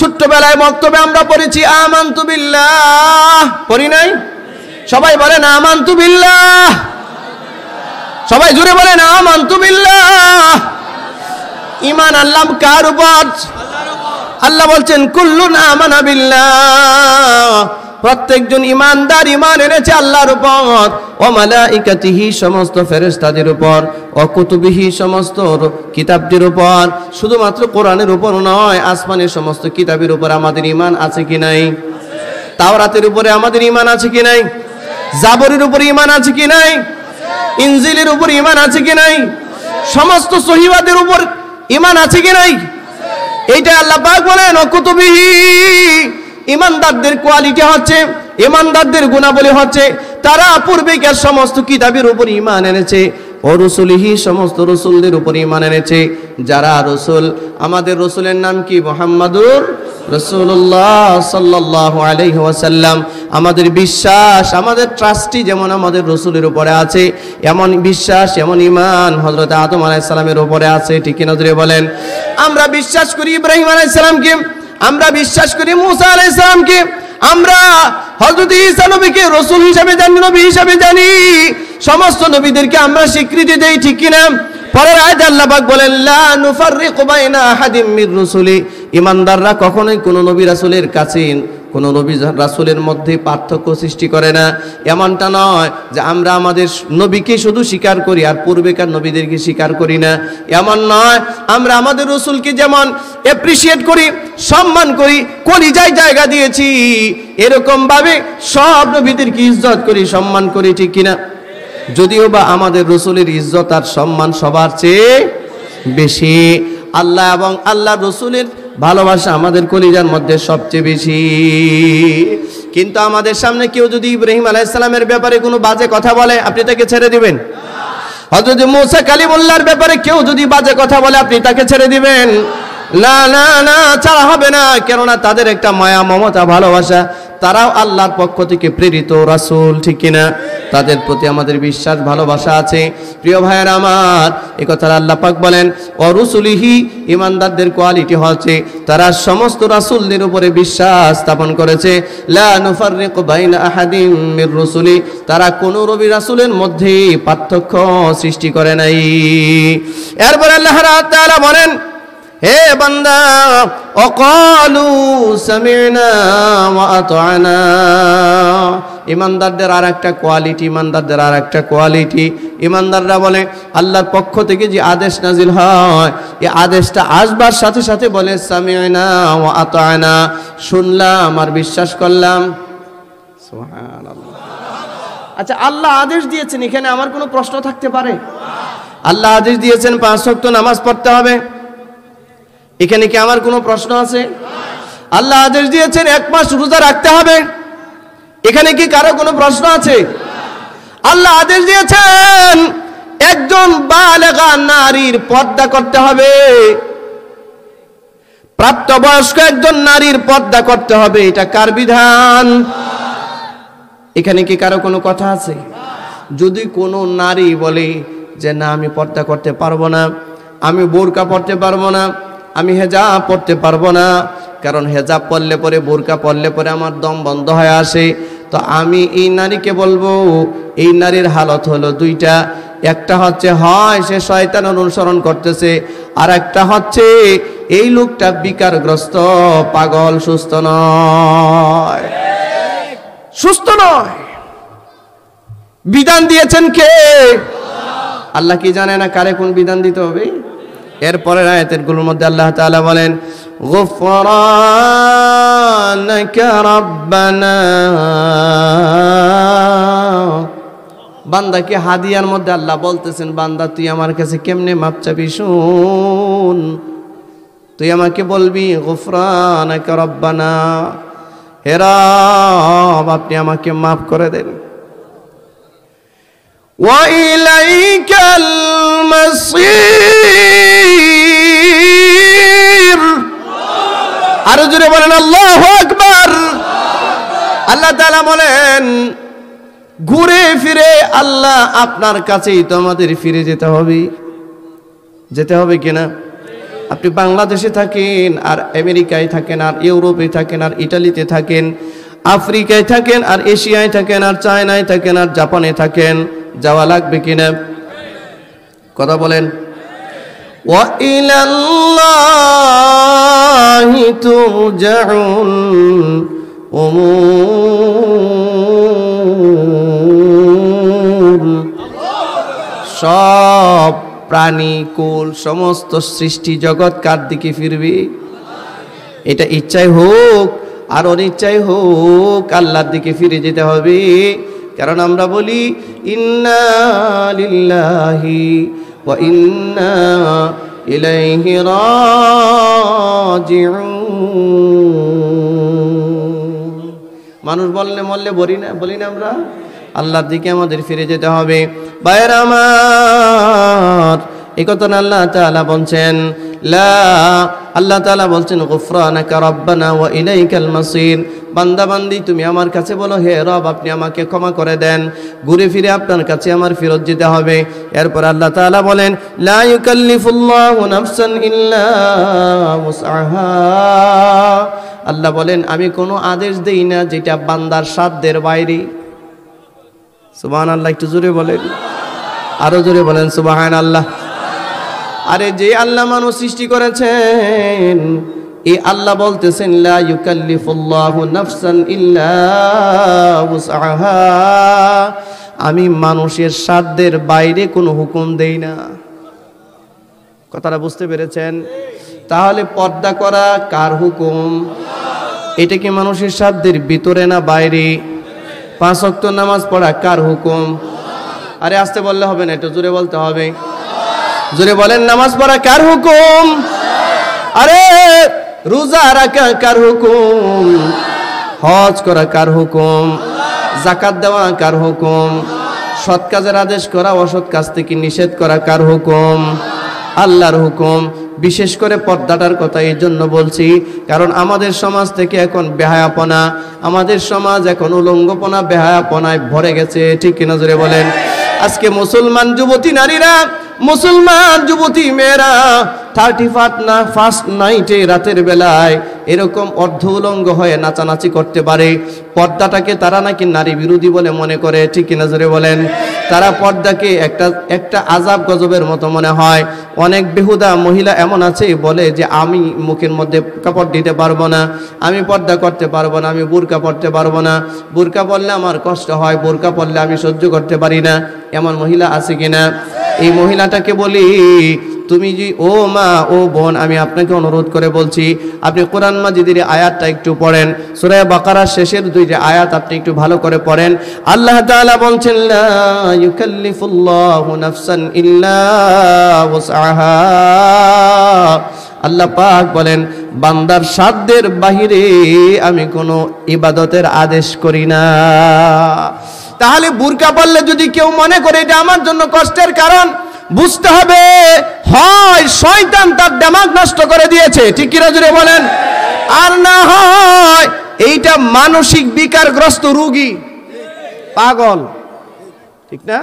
ছোট্টবেলায় বক্তব্যে আমরা পড়েছি আমান্তু বিল্লাহ পড়ি নাই সবাই বলেন আমান্তু সবাই জুড়ে বলেন আমান্তু ইমান আনলাম কার উপর আল্লাহ বলছেন কুল্লু না মানাবিল্লাহ প্রত্যেকজন ইমানদার ইমান এনেছে আল্লাহর উপর ও মালাইকাতিহি সমস্ত ফেরেস্তাদের উপর ও কুতুবিহি সমস্ত কিতাবদের উপর শুধুমাত্র কোরআনের উপর নয় আসমানের সমস্ত কিতাবের উপর আমাদের ইমান আছে কি নাই তাওরাতের উপরে আমাদের ইমান আছে কি নাই জাবরের উপরে ইমান আছে কি নাই ইঞ্জিলের উপর ইমান আছে কি নাই সমস্ত সহিবাদের উপর ইমান আছে কি নাই এইটা আল্লাহ পাক বলেন অকুতুবিহি ইমানদারদের কোয়ালিটি হচ্ছে ইমানদারদের গুণাবলী হচ্ছে তারা পূর্বেকার সমস্ত কিতাবের উপর ইমান এনেছে ও রসুলহি সমস্ত রসুলদের উপর ইমান এনেছে যারা রসুল আমাদের রসুলের নাম কি মোহাম্মদুর রসুল্লাহ সাল্লাহ আলহিহাসাল্লাম আমাদের বিশ্বাস আমাদের ট্রাস্টি যেমন আমাদের রসুলের উপরে আছে এমন বিশ্বাস এমন ইমান হজরত আদম আলাইসালামের উপরে আছে ঠিক নজরে বলেন আমরা বিশ্বাস করি ইব্রাহিম আলাইসালামকে আমরা বিশ্বাস করি মুসা আলাইসালামকে আমরা হজরত ইসা নবীকে রসুল হিসাবে জানি নবী হিসাবে জানি সমস্ত নবীদেরকে আমরা স্বীকৃতি দেই ঠিক কিনা পরের আয় আল্লাহ বলেন লা নুফাররিকু আহাদিম মির ইমানদাররা কখনোই কোনো নবী রাসুলের কাছে কোনো নবী রাসুলের মধ্যে পার্থক্য সৃষ্টি করে না এমনটা নয় যে আমরা আমাদের নবীকে শুধু স্বীকার করি আর পূর্বেকার নবীদেরকে স্বীকার করি না এমন নয় আমরা আমাদের রসুলকে যেমন অ্যাপ্রিসিয়েট করি সম্মান করি কলিজায় জায়গা দিয়েছি এরকমভাবে সব নবীদেরকে ইজ্জত করি সম্মান করি ঠিক কিনা যদিও বা আমাদের রসুলের ইজ্জত আর সম্মান সবার চেয়ে বেশি আল্লাহ এবং আল্লাহ রসুলের ভালোবাসা আমাদের কলিজার মধ্যে সবচেয়ে বেশি কিন্তু আমাদের সামনে কেউ যদি ইব্রাহিম আলাইসালামের ব্যাপারে কোনো বাজে কথা বলে আপনি তাকে ছেড়ে দিবেন হজরত মৌসা কালিমুল্লার ব্যাপারে কেউ যদি বাজে কথা বলে আপনি তাকে ছেড়ে দিবেন না না না ছাড়া হবে না কেননা তাদের একটা মায়া মমতা ভালোবাসা তারাও আল্লাহর পক্ষ থেকে প্রেরিত রাসুল ঠিক কিনা তাদের প্রতি আমাদের বিশ্বাস ভালোবাসা আছে প্রিয় ভাইয়ের আমার এ কথা আল্লাহ পাক বলেন অরুসুলিহি ইমানদারদের কোয়ালিটি হচ্ছে তারা সমস্ত রাসুলদের উপরে বিশ্বাস স্থাপন করেছে রসুলি তারা কোনো রবি রাসুলের মধ্যে পার্থক্য সৃষ্টি করে নাই এরপর আল্লাহ বলেন হে বান্দা অকালু সামিনা ইমানদারদের আর একটা কোয়ালিটি ইমানদারদের আর একটা কোয়ালিটি ইমানদাররা বলে আল্লাহর পক্ষ থেকে যে আদেশ নাজিল হয় এই আদেশটা আসবার সাথে সাথে বলে সামিনা ও আয়না শুনলাম আর বিশ্বাস করলাম আচ্ছা আল্লাহ আদেশ দিয়েছেন এখানে আমার কোনো প্রশ্ন থাকতে পারে আল্লাহ আদেশ দিয়েছেন পাঁচ শক্ত নামাজ পড়তে হবে এখানে কি আমার কোনো প্রশ্ন আছে আল্লাহ আদেশ দিয়েছেন এক মাস রোজা রাখতে হবে এখানে কি কারো কোনো প্রশ্ন আছে আল্লাহ আদেশ দিয়েছেন একজন বালেগা নারীর পর্দা করতে হবে প্রাপ্তবয়স্ক একজন নারীর পর্দা করতে হবে এটা কার বিধান এখানে কি কারো কোনো কথা আছে যদি কোনো নারী বলে যে না আমি পর্দা করতে পারবো না আমি বোরকা পড়তে পারবো না আমি হেজা পড়তে পারবো না কারণ হেজাব পড়লে পরে বোরকা পড়লে পরে আমার দম বন্ধ হয়ে আসে তো আমি এই নারীকে বলবো এই নারীর হালত হলো দুইটা একটা হচ্ছে হয় সে শয়তান অনুসরণ করতেছে আর একটা হচ্ছে এই লোকটা বিকারগ্রস্ত পাগল সুস্থ নয় সুস্থ নয় বিধান দিয়েছেন কে আল্লাহ কি জানে না কারে কোন বিধান দিতে হবে এরপরের গুলোর মধ্যে আল্লাহ তাআলা বলেন গুফরানাকা রাব্বানা বান্দাকে হাদিয়ার মধ্যে আল্লাহ বলতেছেন বান্দা তুই আমার কাছে কেমনে মাপ চাবি শুন তুই আমাকে বলবি গুফরানাকা রাব্বানা হেরা আপনি আমাকে মাফ করে দেন وإليك المصير আরো জোরে বলেন আল্লাহ আকবার আল্লাহ তাআলা বলেন ঘুরে ফিরে আল্লাহ আপনার কাছেই তোমাদের ফিরে যেতে হবে যেতে হবে কিনা আপনি বাংলাদেশে থাকেন আর আমেরিকায় থাকেন আর ইউরোপে থাকেন আর ইটালিতে থাকেন আফ্রিকায় থাকেন আর এশিয়ায় থাকেন আর চায়নায় থাকেন আর জাপানে থাকেন যাওয়া লাগবে কিনা কথা বলেন সব প্রাণী কুল সমস্ত সৃষ্টি জগৎ কার দিকে ফিরবি এটা ইচ্ছাই হোক আর অনিচ্ছাই হোক আল্লাহর দিকে ফিরে যেতে হবে কারণ আমরা বলি ইন্নালিল্লাহি মানুষ বললে মরলে বলি না বলি না আমরা আল্লাহর দিকে আমাদের ফিরে যেতে হবে বায়ের আমার এই কথা আল্লাহ তাআলা বলছেন লা আল্লাহ তালা বলছেন গুফরানাকা রব্বানা ওয়া ইলাইকাল মাসির বান্দাবান্দি তুমি আমার কাছে বলো হে রব আপনি আমাকে ক্ষমা করে দেন ঘুরে ফিরে আপনার কাছে আমার ফেরত যেতে হবে এরপর আল্লাহ তাআলা বলেন লা ইউকাল্লিফুল্লাহু নাফসান ইল্লা উসআহা আল্লাহ বলেন আমি কোনো আদেশ দেই না যেটা বান্দার সাধ্যের বাইরে সুবহানাল্লাহ একটু জোরে বলেন আরো জোরে বলেন সুবহানাল্লাহ আল্লাহ আরে যে আল্লাহ মানুষ সৃষ্টি করেছেন এই আল্লাহ বলতেছেন আমি মানুষের সাধ্যের বাইরে কোনো হুকুম দেই না কথাটা বুঝতে পেরেছেন তাহলে পর্দা করা কার হুকুম এটা কি মানুষের সাধ্যের ভিতরে না বাইরে পাঁচ অক্ট নামাজ পড়া কার হুকুম আরে আসতে বললে হবে না একটু জোরে বলতে হবে জোরে বলেন নামাজ পড়া কার হুকুম আরে রোজা রাখা কার হুকুম হজ করা কার হুকুম জাকাত দেওয়া কার হুকুম সৎ কাজের আদেশ করা অসৎ কাজ থেকে নিষেধ করা কার হুকুম আল্লাহর হুকুম বিশেষ করে পর্দাটার কথা এই জন্য বলছি কারণ আমাদের সমাজ থেকে এখন বেহায়াপনা আমাদের সমাজ এখন উলঙ্গপনা বেহায়াপনায় ভরে গেছে ঠিক কিনা জোরে বলেন আজকে মুসলমান যুবতী নারীরা মুসলমান যুবতী মেয়েরা থার্টি ফার্ট না ফার্স্ট নাইটে রাতের বেলায় এরকম অর্ধ উলঙ্গ হয়ে নাচানাচি করতে পারে পর্দাটাকে তারা নাকি নারী বিরোধী বলে মনে করে ঠিক নজরে বলেন তারা পর্দাকে একটা একটা আজাব গজবের মতো মনে হয় অনেক বেহুদা মহিলা এমন আছে বলে যে আমি মুখের মধ্যে কাপড় দিতে পারবো না আমি পর্দা করতে পারবো না আমি বোরকা পরতে পারবো না বোরকা পরলে আমার কষ্ট হয় বোরকা পরলে আমি সহ্য করতে পারি না এমন মহিলা আছে কিনা এই মহিলাটাকে বলি তুমি যে ও মা ও বোন আমি আপনাকে অনুরোধ করে বলছি আপনি কোরআন মাজিদের আয়াতটা একটু পড়েন সুরায় বাকারার শেষের দুই যে আয়াত আপনি একটু ভালো করে পড়েন আল্লাহ তাআলা বলছেন আল্লাহ পাক বলেন বান্দার সাধ্যের বাহিরে আমি কোনো ইবাদতের আদেশ করি না তাহলে বুরকা পড়লে যদি কেউ মনে করে এটা আমার জন্য কষ্টের কারণ বুঝতে হবে হয় শয়তান তার দেমাগ নষ্ট করে দিয়েছে ঠিক কিনা জুড়ে বলেন আর না হয় এইটা মানসিক বিকারগ্রস্ত রুগী পাগল ঠিক না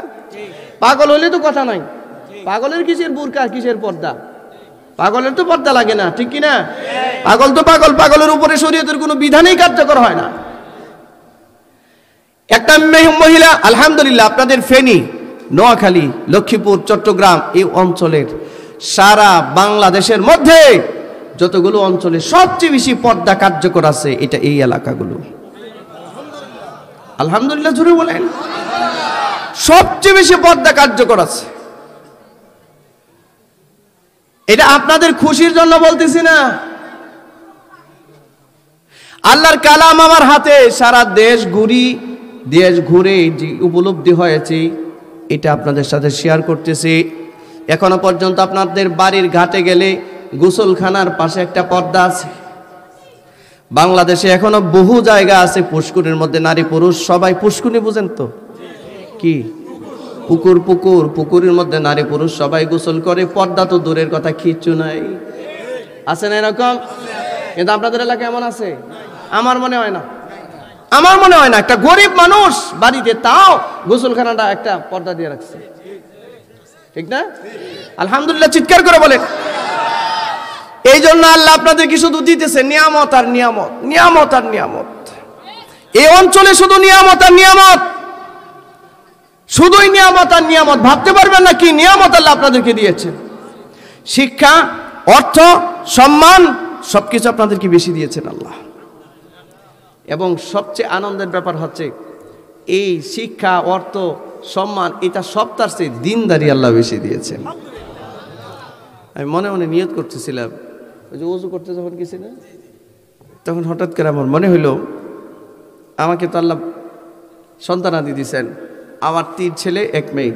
পাগল হলে তো কথা নাই পাগলের কিসের বুরকা কিসের পর্দা পাগলের তো পর্দা লাগে না ঠিক কিনা পাগল তো পাগল পাগলের উপরে শরীয়তের কোনো বিধানেই কার্যকর হয় না একটা মহিলা আলহামদুলিল্লাহ আপনাদের ফেনী নোয়াখালী লক্ষ্মীপুর চট্টগ্রাম এই অঞ্চলের সারা বাংলাদেশের মধ্যে যতগুলো অঞ্চলে সবচেয়ে বেশি পর্দা কার্যকর আছে এটা এই এলাকাগুলো আলহামদুলিল্লাহ জুড়ে বলেন সবচেয়ে বেশি পর্দা কার্যকর আছে এটা আপনাদের খুশির জন্য বলতেছি না আল্লাহর কালাম আমার হাতে সারা দেশ ঘুরি দেশ ঘুরে যে উপলব্ধি হয়েছে এটা আপনাদের সাথে শেয়ার করতেছি এখনো পর্যন্ত আপনাদের বাড়ির ঘাটে গেলে গোসলখানার পাশে একটা পর্দা আছে বাংলাদেশে এখনো বহু জায়গা আছে পুষ্কুরের মধ্যে নারী পুরুষ সবাই পুষ্কুনি বুঝেন তো কি পুকুর পুকুর পুকুরের মধ্যে নারী পুরুষ সবাই গোসল করে পর্দা তো দূরের কথা কিচ্ছু নাই আছে না এরকম কিন্তু আপনাদের এলাকা এমন আছে আমার মনে হয় না আমার মনে হয় না একটা গরিব মানুষ বাড়িতে তাও গোসলখানাটা একটা পর্দা দিয়ে রাখছে ঠিক না আলহামদুলিল্লাহ চিৎকার করে বলে এই জন্য আল্লাহ আপনাদের কি শুধু দিতেছে নিয়ামত আর নিয়ামত নিয়ামত আর নিয়ামত এই অঞ্চলে শুধু নিয়ামত আর নিয়ামত শুধুই নিয়ামত আর নিয়ামত ভাবতে পারবেন না কি নিয়ামত আল্লাহ আপনাদেরকে দিয়েছে শিক্ষা অর্থ সম্মান সবকিছু আপনাদেরকে বেশি দিয়েছেন আল্লাহ এবং সবচেয়ে আনন্দের ব্যাপার হচ্ছে এই শিক্ষা অর্থ সম্মান এটা সব তার সেই দিনদারি আল্লাহ বেশি দিয়েছে আমি মনে মনে নিয়ত করতেছিলাম ওই যে উজু করতে যখন গেছি তখন হঠাৎ করে আমার মনে হইল আমাকে তো আল্লাহ সন্তানাদি দিয়েছেন আমার তীর ছেলে এক মেয়ে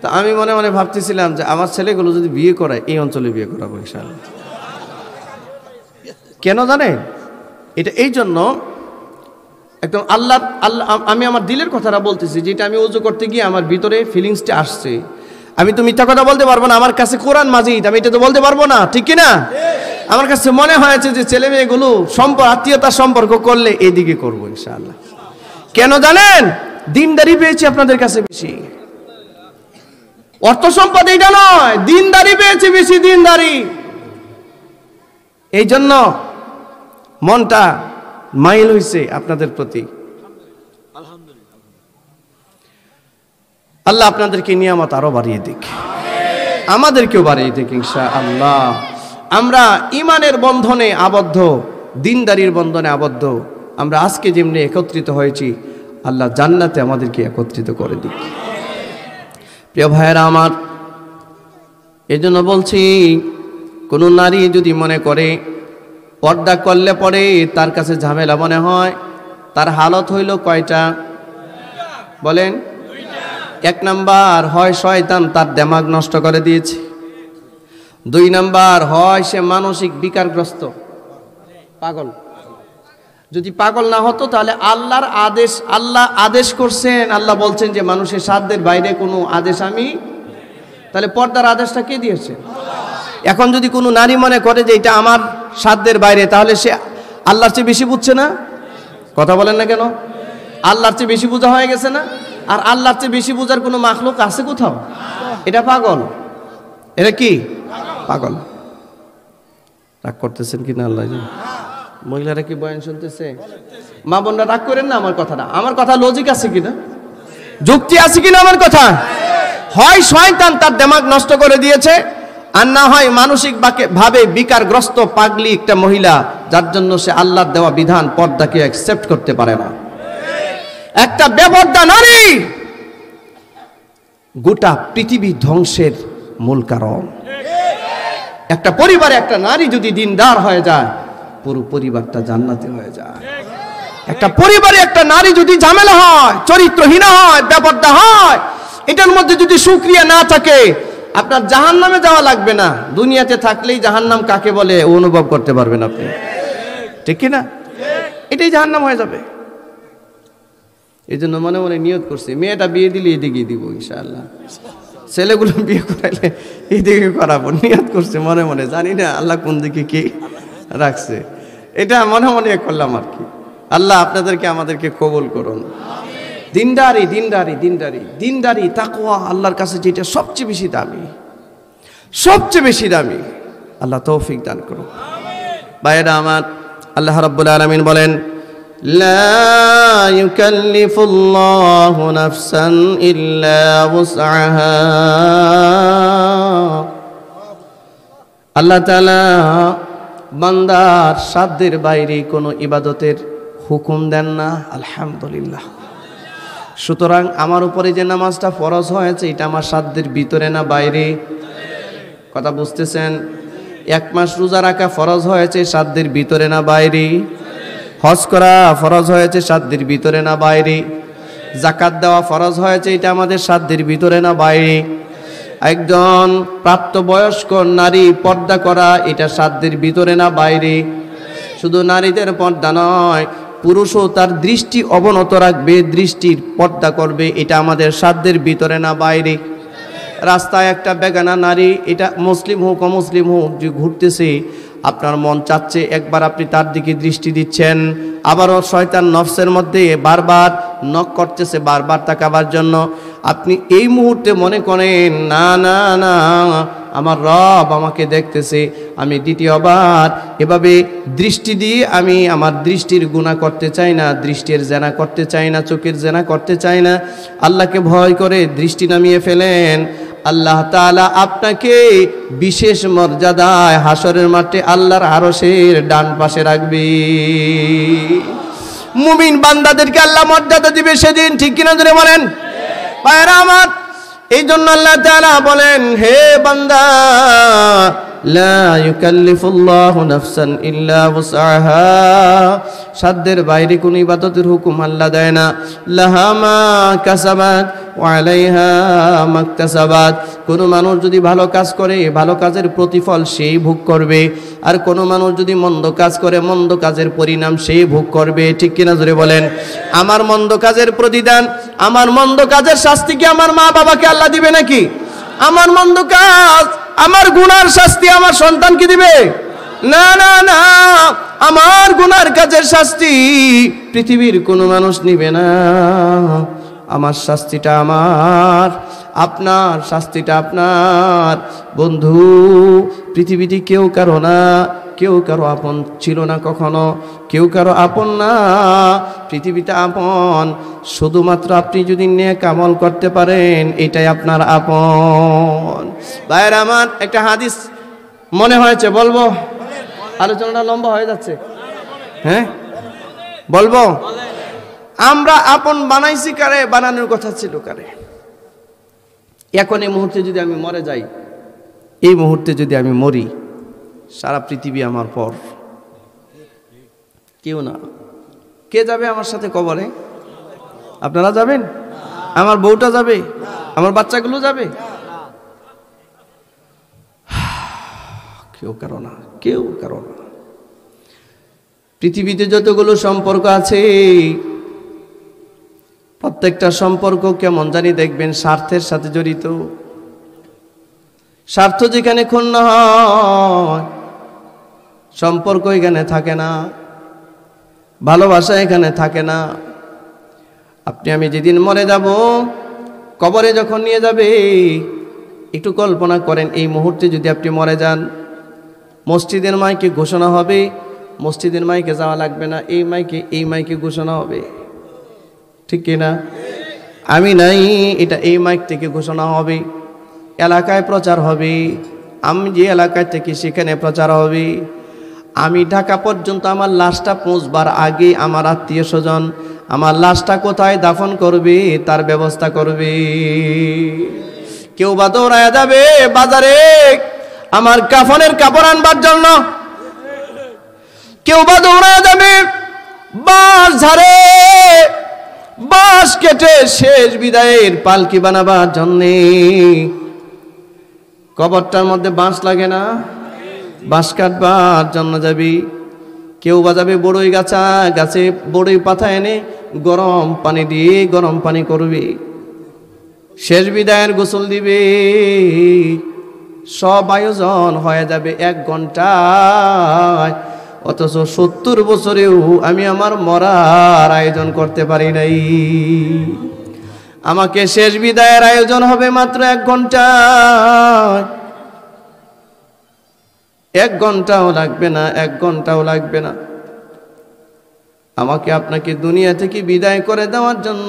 তা আমি মনে মনে ভাবতেছিলাম যে আমার ছেলেগুলো যদি বিয়ে করায় এই অঞ্চলে বিয়ে করাবো ইনশাল্লাহ কেন জানে এটা এই জন্য একদম আল্লাহ আল্লাহ আমি আমার দিলের কথাটা বলতেছি যেটা আমি উজু করতে গিয়ে আমার ভিতরে ফিলিংসটা আসছে আমি তো মিথ্যা কথা বলতে পারবো না আমার কাছে কোরআন মাজিদ আমি এটা তো বলতে পারবো না ঠিক কিনা আমার কাছে মনে হয়েছে যে ছেলে মেয়েগুলো সম্পর্ক আত্মীয়তার সম্পর্ক করলে এদিকে করবো ইনশাআল্লাহ কেন জানেন দিনদারি পেয়েছি আপনাদের কাছে বেশি অর্থ সম্পদ এটা নয় দিনদারি পেয়েছি বেশি দিনদারি এই জন্য মনটা মাইল হয়েছে আপনাদের প্রতি আল্লাহ আপনাদেরকে নিয়ামত আরো বাড়িয়ে দিক আমাদেরকেও বাড়িয়ে দিক ইনশা আল্লাহ আমরা ইমানের বন্ধনে আবদ্ধ দিনদারির বন্ধনে আবদ্ধ আমরা আজকে যেমনি একত্রিত হয়েছি আল্লাহ জান্নাতে আমাদেরকে একত্রিত করে দিক প্রিয় ভাইয়েরা আমার এজন্য বলছি কোনো নারী যদি মনে করে পর্দা করলে পরে তার কাছে ঝামেলা মনে হয় তার হালত হইল কয়টা বলেন এক নাম্বার হয় শয়তান তার দেমাগ নষ্ট করে দিয়েছে দুই নাম্বার হয় সে মানসিক বিকারগ্রস্ত পাগল যদি পাগল না হতো তাহলে আল্লাহর আদেশ আল্লাহ আদেশ করছেন আল্লাহ বলছেন যে মানুষের সাধ্যের বাইরে কোনো আদেশ আমি তাহলে পর্দার আদেশটা কে দিয়েছে এখন যদি কোনো নারী মনে করে যে এটা আমার সাধ্যের বাইরে তাহলে সে আল্লাহর চেয়ে বেশি বুঝছে না কথা বলেন না কেন আল্লাহর চেয়ে বেশি বোঝা হয়ে গেছে না আর আল্লাহর চেয়ে বেশি বোঝার কোনো মাখলুক আছে কোথাও এটা পাগল এটা কি পাগল রাগ করতেছেন কি না আল্লাহ মহিলারা কি বয়ান শুনতেছে মা বোনরা রাগ করেন না আমার কথাটা আমার কথা লজিক আছে কিনা যুক্তি আছে কিনা আমার কথা হয় শয়তান তার দেমাগ নষ্ট করে দিয়েছে আর না হয় মানসিক ভাবে বিকারগ্রস্ত পাগলি একটা মহিলা যার জন্য সে আল্লাহ দেওয়া বিধান পর্দাকে অ্যাকসেপ্ট করতে পারে না একটা বেপর্দা নারী গোটা পৃথিবী ধ্বংসের মূল কারণ একটা পরিবারে একটা নারী যদি দিনদার হয়ে যায় পুরো পরিবারটা জান্নাতে হয়ে যায় একটা পরিবারে একটা নারী যদি ঝামেলা হয় চরিত্রহীন হয় বেপর্দা হয় এটার মধ্যে যদি সুক্রিয়া না থাকে আপনার জাহান নামে যাওয়া লাগবে না দুনিয়াতে থাকলেই জাহান নাম কাকে বলে অনুভব করতে পারবেন আপনি ঠিক কিনা এটাই জাহান নাম হয়ে যাবে এই জন্য মনে মনে নিয়ত করছি মেয়েটা বিয়ে দিলে এদিকে দিব ইনশাল্লাহ ছেলেগুলো বিয়ে করাইলে এদিকে করাবো নিয়ত করছে মনে মনে জানি না আল্লাহ কোন দিকে কি রাখছে এটা মনে মনে করলাম আর কি আল্লাহ আপনাদেরকে আমাদেরকে কবল করুন দিনদারি দিনদারি দিনদারি দিনদারি তাকুয়া আল্লাহর কাছে যেটা সবচেয়ে বেশি দামি সবচেয়ে বেশি দামি আল্লাহ তৌফিক দান করুন ভাইয়েরা আমার আল্লাহ রব্বুল আলমিন বলেন لا আল্লাহ তালা বান্দার সাধ্যের বাইরে কোনো ইবাদতের হুকুম দেন না আলহামদুলিল্লাহ সুতরাং আমার উপরে যে নামাজটা ফরজ হয়েছে এটা আমার সাধ্যের ভিতরে না বাইরে কথা বুঝতেছেন এক মাস রোজা রাখা ফরজ হয়েছে সাধ্যের ভিতরে না বাইরে হজ করা ফরজ হয়েছে সাধ্যের ভিতরে না বাইরে জাকাত দেওয়া ফরজ হয়েছে এটা আমাদের সাধ্যের ভিতরে না বাইরে একজন প্রাপ্তবয়স্ক নারী পর্দা করা এটা সাধ্যের ভিতরে না বাইরে শুধু নারীদের পর্দা নয় পুরুষও তার দৃষ্টি অবনত রাখবে দৃষ্টির পর্দা করবে এটা আমাদের সাধ্যের ভিতরে না বাইরে রাস্তায় একটা বেগানা নারী এটা মুসলিম হোক অমুসলিম হোক যে ঘুরতেছে আপনার মন চাচ্ছে একবার আপনি তার দিকে দৃষ্টি দিচ্ছেন আবারও শয়তান নফসের মধ্যে বারবার নখ করতেছে বারবার তাকাবার জন্য আপনি এই মুহূর্তে মনে করেন না না না আমার রব আমাকে দেখতেছে আমি দ্বিতীয়বার এভাবে দৃষ্টি দিয়ে আমি আমার দৃষ্টির গুণা করতে চাই না দৃষ্টির জেনা করতে চাই না চোখের জেনা করতে চাই না আল্লাহকে ভয় করে দৃষ্টি নামিয়ে ফেলেন আল্লাহ তালা আপনাকে বিশেষ মর্যাদায় হাসরের মাঠে আল্লাহর আরসের ডান পাশে রাখবে মুমিন বান্দাদেরকে আল্লাহ মর্যাদা দিবে সেদিন ঠিক কিনা ধরে বলেন পায়রা আমার এই জন্য আল্লাহ তালা বলেন হে বান্দা লা ইউকাল্লিফুল্লাহু নাফসান ইল্লা উসআহা সাধ্যের বাইরে কোন ইবাদতের হুকুম আল্লাহ দেয় না লাহা মা কাসাবাত ওয়ালাইহা মাকতাসাবাত কোনো মানুষ যদি ভালো কাজ করে ভালো কাজের প্রতিফল সেই ভোগ করবে আর কোনো মানুষ যদি মন্দ কাজ করে মন্দ কাজের পরিণাম সেই ভোগ করবে ঠিক কিনা জোরে বলেন আমার মন্দ কাজের প্রতিদান আমার মন্দ কাজের শাস্তি কি আমার মা বাবাকে আল্লাহ দিবে নাকি আমার মন্দ কাজ আমার গুনার শাস্তি আমার সন্তানকে দিবে না না না আমার গুনার কাজের শাস্তি পৃথিবীর কোনো মানুষ নিবে না আমার শাস্তিটা আমার আপনার শাস্তিটা আপনার বন্ধু পৃথিবীটি কেউ কারো না কেউ কারো আপন ছিল না কখনো কেউ কারো আপন না পৃথিবীতে আপন শুধুমাত্র আপনি যদি নিয়ে কামল করতে পারেন এটাই আপনার আপন বাইর আমার একটা হাদিস মনে হয়েছে বলবো আলোচনাটা লম্বা হয়ে যাচ্ছে হ্যাঁ বলবো আমরা আপন বানাইছি কারে বানানোর কথা ছিল কারে এখন এই মুহূর্তে যদি আমি মরে যাই এই মুহূর্তে যদি আমি মরি সারা পৃথিবী আমার পর কেউ না কে যাবে আমার সাথে কবরে আপনারা যাবেন আমার বউটা যাবে আমার বাচ্চাগুলো যাবে কেউ কারো না কেউ কারো না পৃথিবীতে যতগুলো সম্পর্ক আছে প্রত্যেকটা সম্পর্ক কেমন জানি দেখবেন স্বার্থের সাথে জড়িত স্বার্থ যেখানে ক্ষুণ্ণ হয় সম্পর্ক এখানে থাকে না ভালোবাসা এখানে থাকে না আপনি আমি যেদিন মরে যাব কবরে যখন নিয়ে যাবে একটু কল্পনা করেন এই মুহূর্তে যদি আপনি মরে যান মসজিদের মাইকে ঘোষণা হবে মসজিদের মাইকে যাওয়া লাগবে না এই মাইকে এই মাইকে ঘোষণা হবে ঠিক কিনা আমি নাই এটা এই মাইক থেকে ঘোষণা হবে এলাকায় প্রচার হবে আমি যে এলাকায় থেকে সেখানে প্রচার হবে আমি ঢাকা পর্যন্ত আমার লাশটা পৌঁছবার আগে আমার আত্মীয় স্বজন আমার লাশটা কোথায় দাফন করবে তার ব্যবস্থা করবে কেউ বা দৌড়ায় যাবে বাজারে আমার কাফনের কাপড় আনবার জন্য কেউ বা দৌড়ায় যাবে বাস ঝাড়ে বাস কেটে শেষ বিদায়ের পালকি বানাবার জন্যে কবরটার মধ্যে বাঁশ লাগে না বাঁশ কাটবার জন্য যাবি কেউ বাজাবে বড়ই গাছা গাছে বড়ই পাথা এনে গরম পানি দিয়ে গরম পানি করবে শেষ বিদায়ের গোসল দিবে সব আয়োজন হয়ে যাবে এক ঘন্টায় অথচ সত্তর বছরেও আমি আমার মরার আয়োজন করতে পারি নাই আমাকে শেষ বিদায়ের আয়োজন হবে মাত্র এক ঘন্টা এক ঘন্টাও লাগবে না এক ঘন্টাও লাগবে না আমাকে আপনাকে দুনিয়া থেকে বিদায় করে দেওয়ার জন্য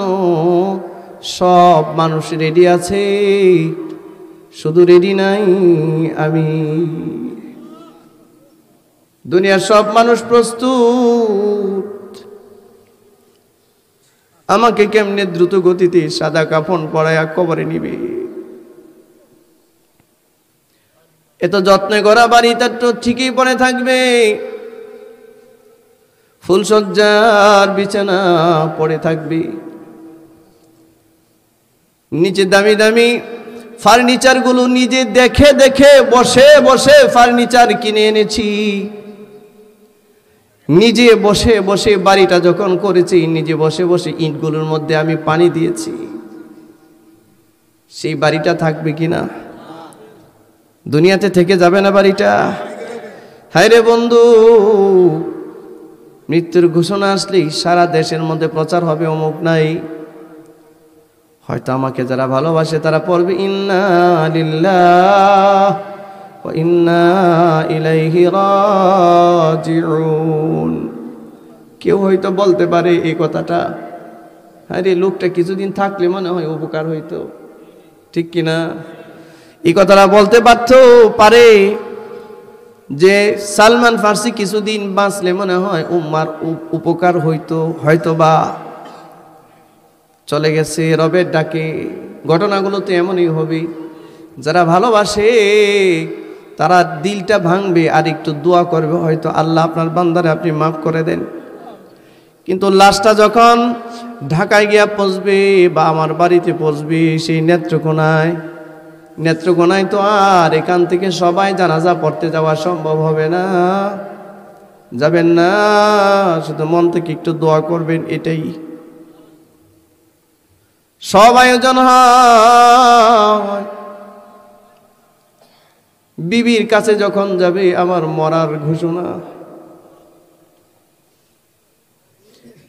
সব মানুষ রেডি আছে শুধু রেডি নাই আমি দুনিয়ার সব মানুষ প্রস্তুত আমাকে কেমনে দ্রুত গতিতে সাদা কাফন পরায়া কবরে নিবে এত যত্নে করা বাড়ি তার তো ঠিকই পড়ে থাকবে ফুলসজ্জার বিছানা পড়ে থাকবে নিচে দামি দামি ফার্নিচারগুলো নিজে দেখে দেখে বসে বসে ফার্নিচার কিনে এনেছি নিজে বসে বসে বাড়িটা যখন করেছি নিজে বসে বসে ইটগুলোর মধ্যে আমি পানি দিয়েছি সেই বাড়িটা থাকবে কি না দুনিয়াতে থেকে যাবে না বাড়িটা হায় রে বন্ধু মৃত্যুর ঘোষণা আসলেই সারা দেশের মধ্যে প্রচার হবে অমুক নাই হয়তো আমাকে যারা ভালোবাসে তারা পড়বে ইন্না লিল্লাহ وإنا ইলাইহি راجعون কেউ হয়তো বলতে পারে এই কথাটা আরে লোকটা কিছুদিন থাকলে মনে হয় উপকার হইতো ঠিক কিনা এই কথাটা বলতে পারত পারে যে সালমান ফার্সি কিছুদিন বাঁচলে মনে হয় উম্মার উপকার হইতো হয়তো বা চলে গেছে রবের ডাকে ঘটনাগুলো তো এমনই হবে যারা ভালোবাসে তারা দিলটা ভাঙবে আর একটু দোয়া করবে হয়তো আল্লাহ আপনার বান্দারে আপনি মাফ করে দেন কিন্তু লাশটা যখন ঢাকায় গিয়া পচবে বা আমার বাড়িতে পৌঁছবে সেই নেত্রকোনায় নেত্রকোনায় তো আর এখান থেকে সবাই জানাজা পড়তে যাওয়া সম্ভব হবে না যাবেন না শুধু মন থেকে একটু দোয়া করবেন এটাই সব আয়োজন হয় বিবির কাছে যখন যাবে আমার মরার ঘোষণা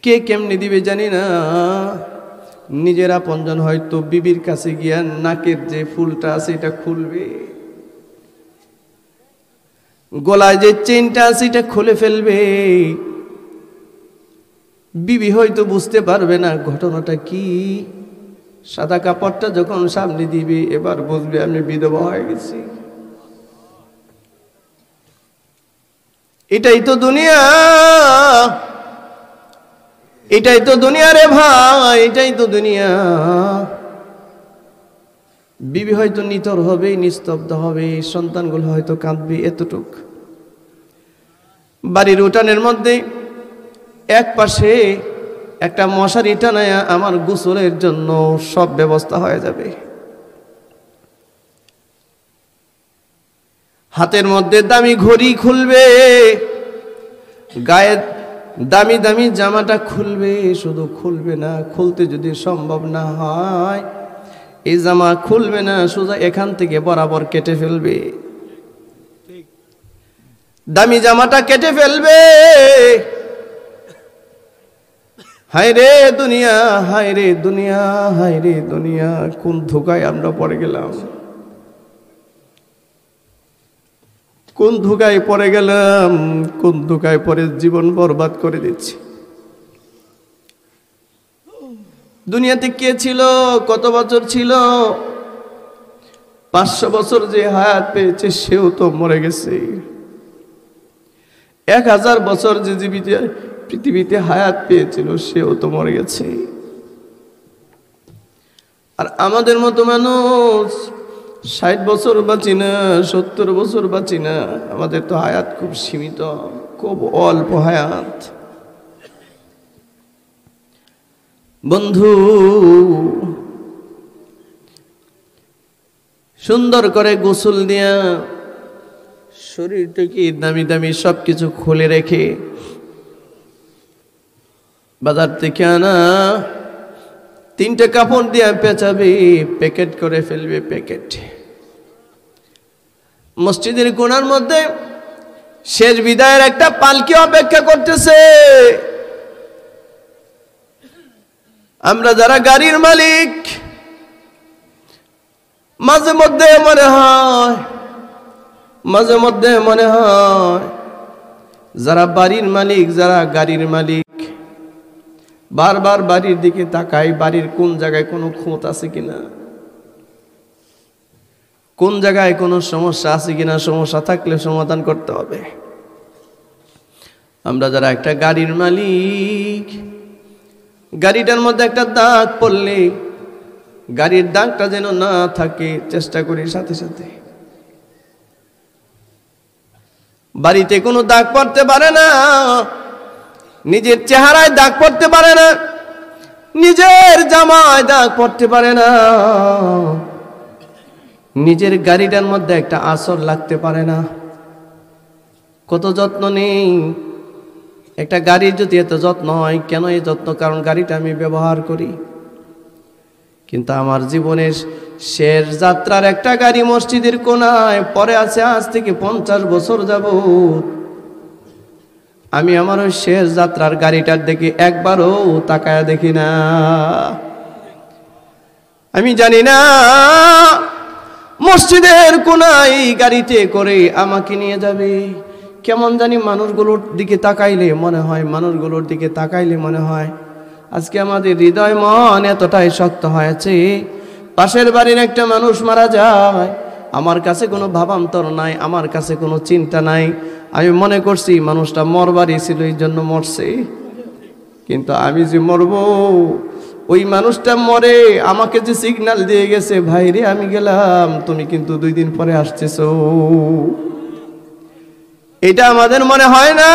কে কেমনি দিবে জানি না নিজের আপনজন হয়তো বিবির কাছে গিয়া নাকের যে ফুলটা আছে এটা খুলবে গলায় যে চেনটা আছে এটা খুলে ফেলবে বিবি হয়তো বুঝতে পারবে না ঘটনাটা কি সাদা কাপড়টা যখন সামনে দিবি এবার বুঝবে আমি বিধবা হয়ে গেছি এটাই তো দুনিয়া এটাই তো দুনিয়া রে ভাই এটাই তো দুনিয়া বিবি হয়তো নিতর হবে নিস্তব্ধ হবে সন্তানগুলো হয়তো কাঁদবে এতটুক বাড়ির উঠানের মধ্যে এক পাশে একটা মশারি টানায় আমার গোসলের জন্য সব ব্যবস্থা হয়ে যাবে হাতের মধ্যে দামি ঘড়ি খুলবে গায়ে দামি দামি জামাটা খুলবে শুধু খুলবে না খুলতে যদি সম্ভব না হয় এই জামা খুলবে না সোজা এখান থেকে বরাবর কেটে ফেলবে দামি জামাটা কেটে ফেলবে হায় রে দুনিয়া হায় রে দুনিয়া হায় রে দুনিয়া কোন ধোকায় আমরা পড়ে গেলাম কোন ধোকায় পড়ে গেলাম কোন ধোকায় পরে জীবন বরবাদ করে দিচ্ছি দুনিয়াতে কে ছিল কত বছর ছিল পাঁচশো বছর যে হায়াত পেয়েছে সেও তো মরে গেছে এক হাজার বছর যে জীবিত পৃথিবীতে হায়াত পেয়েছিল সেও তো মরে গেছে আর আমাদের মতো মানুষ ষাট বছর বাঁচি না সত্তর বছর বাঁচি না আমাদের তো হায়াত খুব সীমিত খুব অল্প হায়াত বন্ধু সুন্দর করে গোসল দিয়া থেকে দামি দামি সব কিছু খুলে রেখে বাজার থেকে আনা তিনটে কাপড় দিয়া পেঁচাবি প্যাকেট করে ফেলবে প্যাকেট মসজিদের কোনার মধ্যে শেষ বিদায়ের একটা পালকি অপেক্ষা করতেছে আমরা যারা গাড়ির মালিক মাঝে মধ্যে মনে হয় মাঝে মধ্যে মনে হয় যারা বাড়ির মালিক যারা গাড়ির মালিক বারবার বাড়ির দিকে তাকাই বাড়ির কোন জায়গায় কোনো খোঁত আছে কিনা কোন জায়গায় কোনো সমস্যা আছে কিনা সমস্যা থাকলে সমাধান করতে হবে আমরা যারা একটা গাড়ির মালিক গাড়িটার মধ্যে একটা দাগ পড়লে গাড়ির দাগটা যেন না থাকে চেষ্টা করি সাথে সাথে বাড়িতে কোনো দাগ পড়তে পারে না নিজের চেহারায় দাগ পড়তে পারে না নিজের জামায় দাগ পড়তে পারে না নিজের গাড়িটার মধ্যে একটা আসর লাগতে পারে না কত যত্ন নেই একটা গাড়ির যদি এত যত্ন হয় কেন এই যত্ন কারণ গাড়িটা আমি ব্যবহার করি কিন্তু আমার জীবনের শের যাত্রার একটা গাড়ি মসজিদের কোনায় পরে আছে আজ থেকে পঞ্চাশ বছর যাব আমি আমার ওই শেষ যাত্রার গাড়িটার দেখি একবারও তাকায় দেখি না আমি জানি না মসজিদের কোনাই গাড়িতে করে আমাকে নিয়ে যাবে কেমন জানি মানুষগুলোর দিকে তাকাইলে মনে হয় মানুষগুলোর দিকে তাকাইলে মনে হয় আজকে আমাদের হৃদয় মন এতটাই শক্ত হয়েছে পাশের বাড়ির একটা মানুষ মারা যায় আমার কাছে কোনো ভাবান্তর নাই আমার কাছে কোনো চিন্তা নাই আমি মনে করছি মানুষটা মরবারই ছিল এই জন্য মরছে কিন্তু আমি যে মরবো ওই মানুষটা মরে আমাকে যে সিগনাল দিয়ে গেছে ভাইরে আমি গেলাম তুমি কিন্তু দুই দিন পরে আসতেছ এটা আমাদের মনে হয় না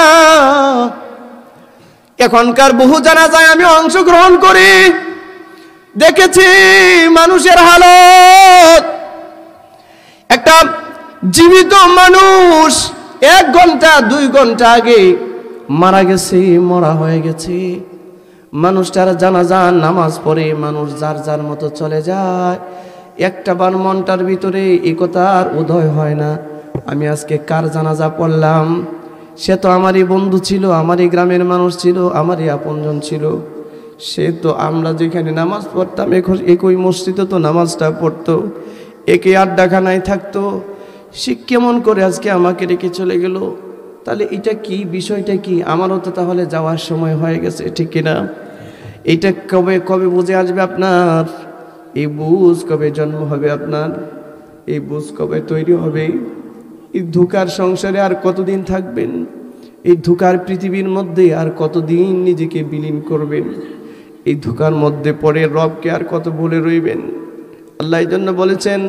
এখনকার বহু জানা যায় আমি অংশগ্রহণ করি দেখেছি মানুষের হালত একটা জীবিত মানুষ এক ঘন্টা দুই ঘন্টা আগে মারা গেছে মরা হয়ে গেছে মানুষ যারা জানাজান নামাজ পড়ে মানুষ যার যার মতো চলে যায় একটা বার মনটার ভিতরে একতার উদয় হয় না আমি আজকে কার জানাজা পড়লাম সে তো আমারই বন্ধু ছিল আমারই গ্রামের মানুষ ছিল আমারই আপনজন ছিল সে তো আমরা যেখানে নামাজ পড়তাম একই মসজিদে তো নামাজটা পড়তো একে আড্ডাখানায় থাকতো সে কেমন করে আজকে আমাকে রেখে চলে গেলো তাহলে এটা কি বিষয়টা কি আমারও তো তাহলে যাওয়ার সময় হয়ে গেছে ঠিক কিনা এটা কবে কবে বুঝে আসবে আপনার এই বুঝ কবে জন্ম হবে আপনার এই বুঝ কবে তৈরি হবে এই ধোকার সংসারে আর কতদিন থাকবেন এই ধোকার পৃথিবীর মধ্যে আর কতদিন নিজেকে বিলীন করবেন এই ধোকার মধ্যে পড়ে রবকে আর কত বলে রইবেন আল্লাহ জন্য বলেছেন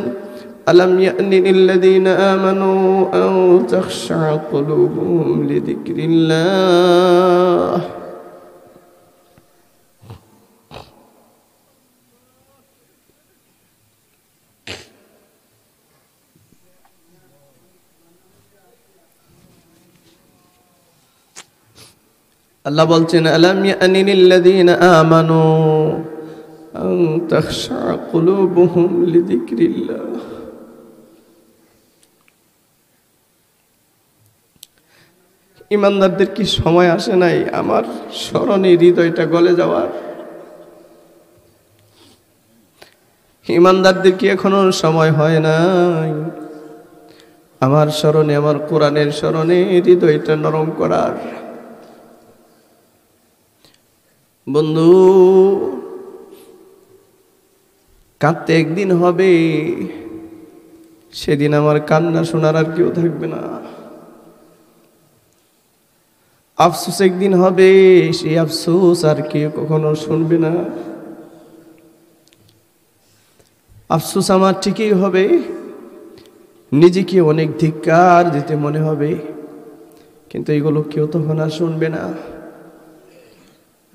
ألم يأن للذين آمنوا أن تخشع قلوبهم لذكر الله الله بلتنا ألم يأن للذين آمنوا أن تخشع قلوبهم لذكر الله ইমানদারদের কি সময় আসে নাই আমার স্মরণে হৃদয়টা গলে যাওয়ার ইমানদারদের কি এখনো সময় হয় নাই আমার স্মরণে আমার কোরআনের স্মরণে হৃদয়টা নরম করার বন্ধু কাঁদতে একদিন হবে সেদিন আমার কান্না শোনার আর কেউ থাকবে না আফসুস একদিন হবে সেই আফসুস আর কেউ কখনো শুনবে না আফসুস আমার ঠিকই হবে নিজেকে অনেক ধিক্কার দিতে মনে হবে কিন্তু এগুলো কেউ তখন আর শুনবে না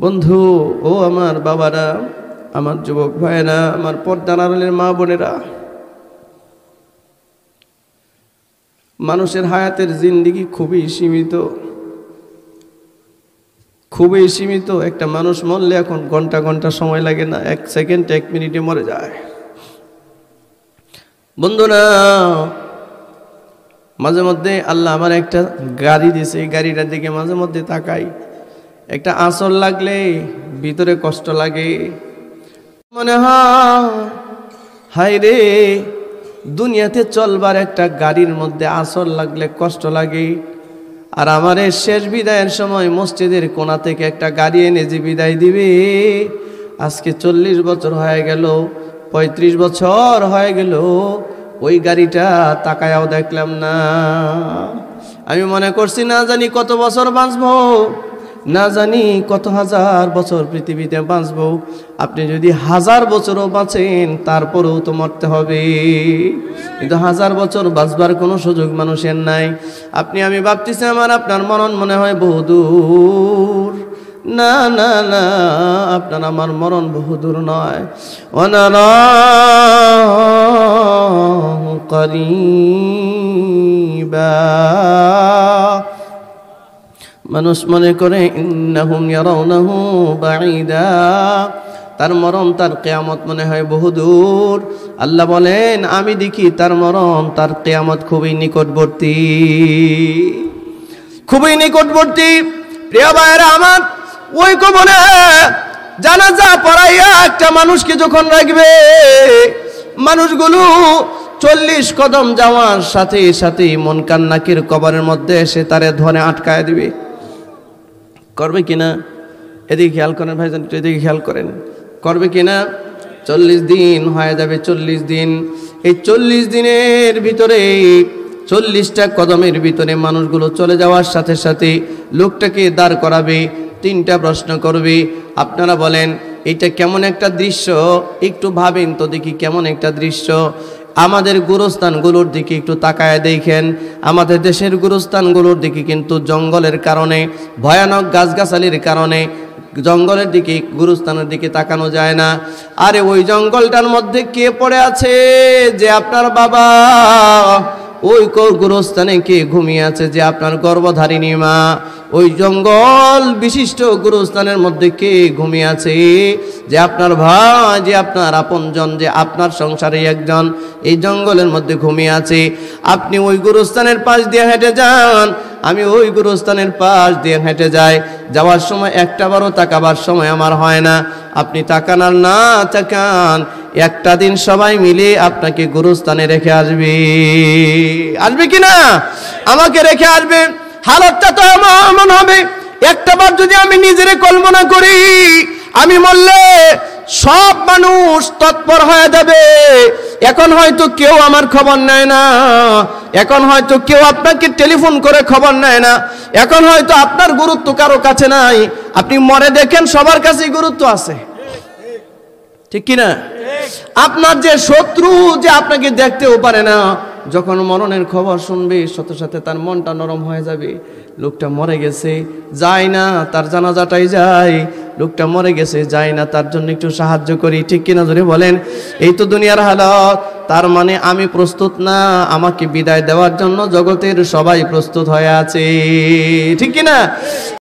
বন্ধু ও আমার বাবারা আমার যুবক ভাইয়েরা আমার পর্দা আড়ালের মা বোনেরা মানুষের হায়াতের জিন্দিগি খুবই সীমিত খুবই সীমিত একটা মানুষ মরলে এখন ঘন্টা ঘন্টা সময় লাগে না এক সেকেন্ড এক মিনিটে মরে যায় বন্ধুরা মাঝে মধ্যে আল্লাহ আমার একটা গাড়ি দিছে গাড়িটার দিকে মাঝে মধ্যে তাকাই একটা আসর লাগলে ভিতরে কষ্ট লাগে মনে হায় রে দুনিয়াতে চলবার একটা গাড়ির মধ্যে আসর লাগলে কষ্ট লাগে আর আমার এই শেষ বিদায়ের সময় মসজিদের কোনা থেকে একটা গাড়ি এনে যে বিদায় দিবে আজকে চল্লিশ বছর হয়ে গেল ৩৫ বছর হয়ে গেল ওই গাড়িটা তাকায়াও দেখলাম না আমি মনে করছি না জানি কত বছর বাঁচবো না জানি কত হাজার বছর পৃথিবীতে বাঁচব আপনি যদি হাজার বছরও বাঁচেন তারপরেও তো মরতে হবে কিন্তু হাজার বছর বাঁচবার কোনো সুযোগ মানুষের নাই আপনি আমি ভাবতেছি আমার আপনার মরণ মনে হয় বহুদূর না না না আপনার আমার মরণ বহুদূর নয় অনারা করিবা মানুষ মনে করে তার মরণ তার কেয়ামত মনে হয় বহুদূর আল্লাহ বলেন আমি দেখি তার মরণ তার কেয়ামত খুবই নিকটবর্তী খুবই নিকটবর্তী প্রিয় ভাইয়েরা আমার ওই কবনে জানাজা পড়াইয়া একটা মানুষকে যখন রাখবে মানুষগুলো চল্লিশ কদম যাওয়ার সাথে সাথে মন কান্নাকির কবরের মধ্যে এসে তারে ধরে আটকায় দিবে করবে কিনা এদিকে খেয়াল করেন ভাইজান একটু এদিকে খেয়াল করেন করবে কিনা চল্লিশ দিন হয়ে যাবে চল্লিশ দিন এই চল্লিশ দিনের ভিতরে চল্লিশটা কদমের ভিতরে মানুষগুলো চলে যাওয়ার সাথে সাথে লোকটাকে দাঁড় করাবে তিনটা প্রশ্ন করবে আপনারা বলেন এটা কেমন একটা দৃশ্য একটু ভাবেন তো দেখি কেমন একটা দৃশ্য আমাদের গুরুস্থানগুলোর দিকে একটু তাকায় দেখেন আমাদের দেশের গুরুস্থানগুলোর দিকে কিন্তু জঙ্গলের কারণে ভয়ানক গাছগাছালির কারণে জঙ্গলের দিকে গুরুস্থানের দিকে তাকানো যায় না আরে ওই জঙ্গলটার মধ্যে কে পড়ে আছে যে আপনার বাবা ওই গুরুস্থানে কে ঘুমিয়ে আছে যে আপনার গর্ভধারিণী মা ওই জঙ্গল বিশিষ্ট গুরুস্থানের মধ্যে কে ঘুমিয়ে আছে যে আপনার ভাই যে আপনার আপনজন যে আপনার সংসারে একজন এই জঙ্গলের মধ্যে ঘুমিয়ে আছে আপনি ওই গুরুস্থানের পাশ দিয়ে হেঁটে যান আমি ওই গুরুস্থানের পাশ দিয়ে হেঁটে যাই যাওয়ার সময় একটাবারও তাকাবার সময় আমার হয় না আপনি তাকান আর না তাকান একটা দিন সবাই মিলে আপনাকে গুরুস্থানে রেখে আসবে আসবে কি না আমাকে রেখে আসবে হালতটা তো আমার এমন হবে একটা বার যদি আমি নিজের কল্পনা করি আমি মরলে সব মানুষ তৎপর হয়ে যাবে এখন হয়তো কেউ আমার খবর নেয় না এখন হয়তো কেউ আপনাকে টেলিফোন করে খবর নেয় না এখন হয়তো আপনার গুরুত্ব কারো কাছে নাই আপনি মরে দেখেন সবার কাছেই গুরুত্ব আছে ঠিক কিনা আপনার যে শত্রু যে আপনাকে দেখতেও পারে না যখন মরণের খবর শুনবে সাথে সাথে তার মনটা নরম হয়ে যাবে লোকটা মরে গেছে যায় না তার জানাজাটাই যায় লোকটা মরে গেছে যায় না তার জন্য একটু সাহায্য করি ঠিক কিনা ধরে বলেন এই তো দুনিয়ার হালত তার মানে আমি প্রস্তুত না আমাকে বিদায় দেওয়ার জন্য জগতের সবাই প্রস্তুত হয়ে আছে ঠিক কিনা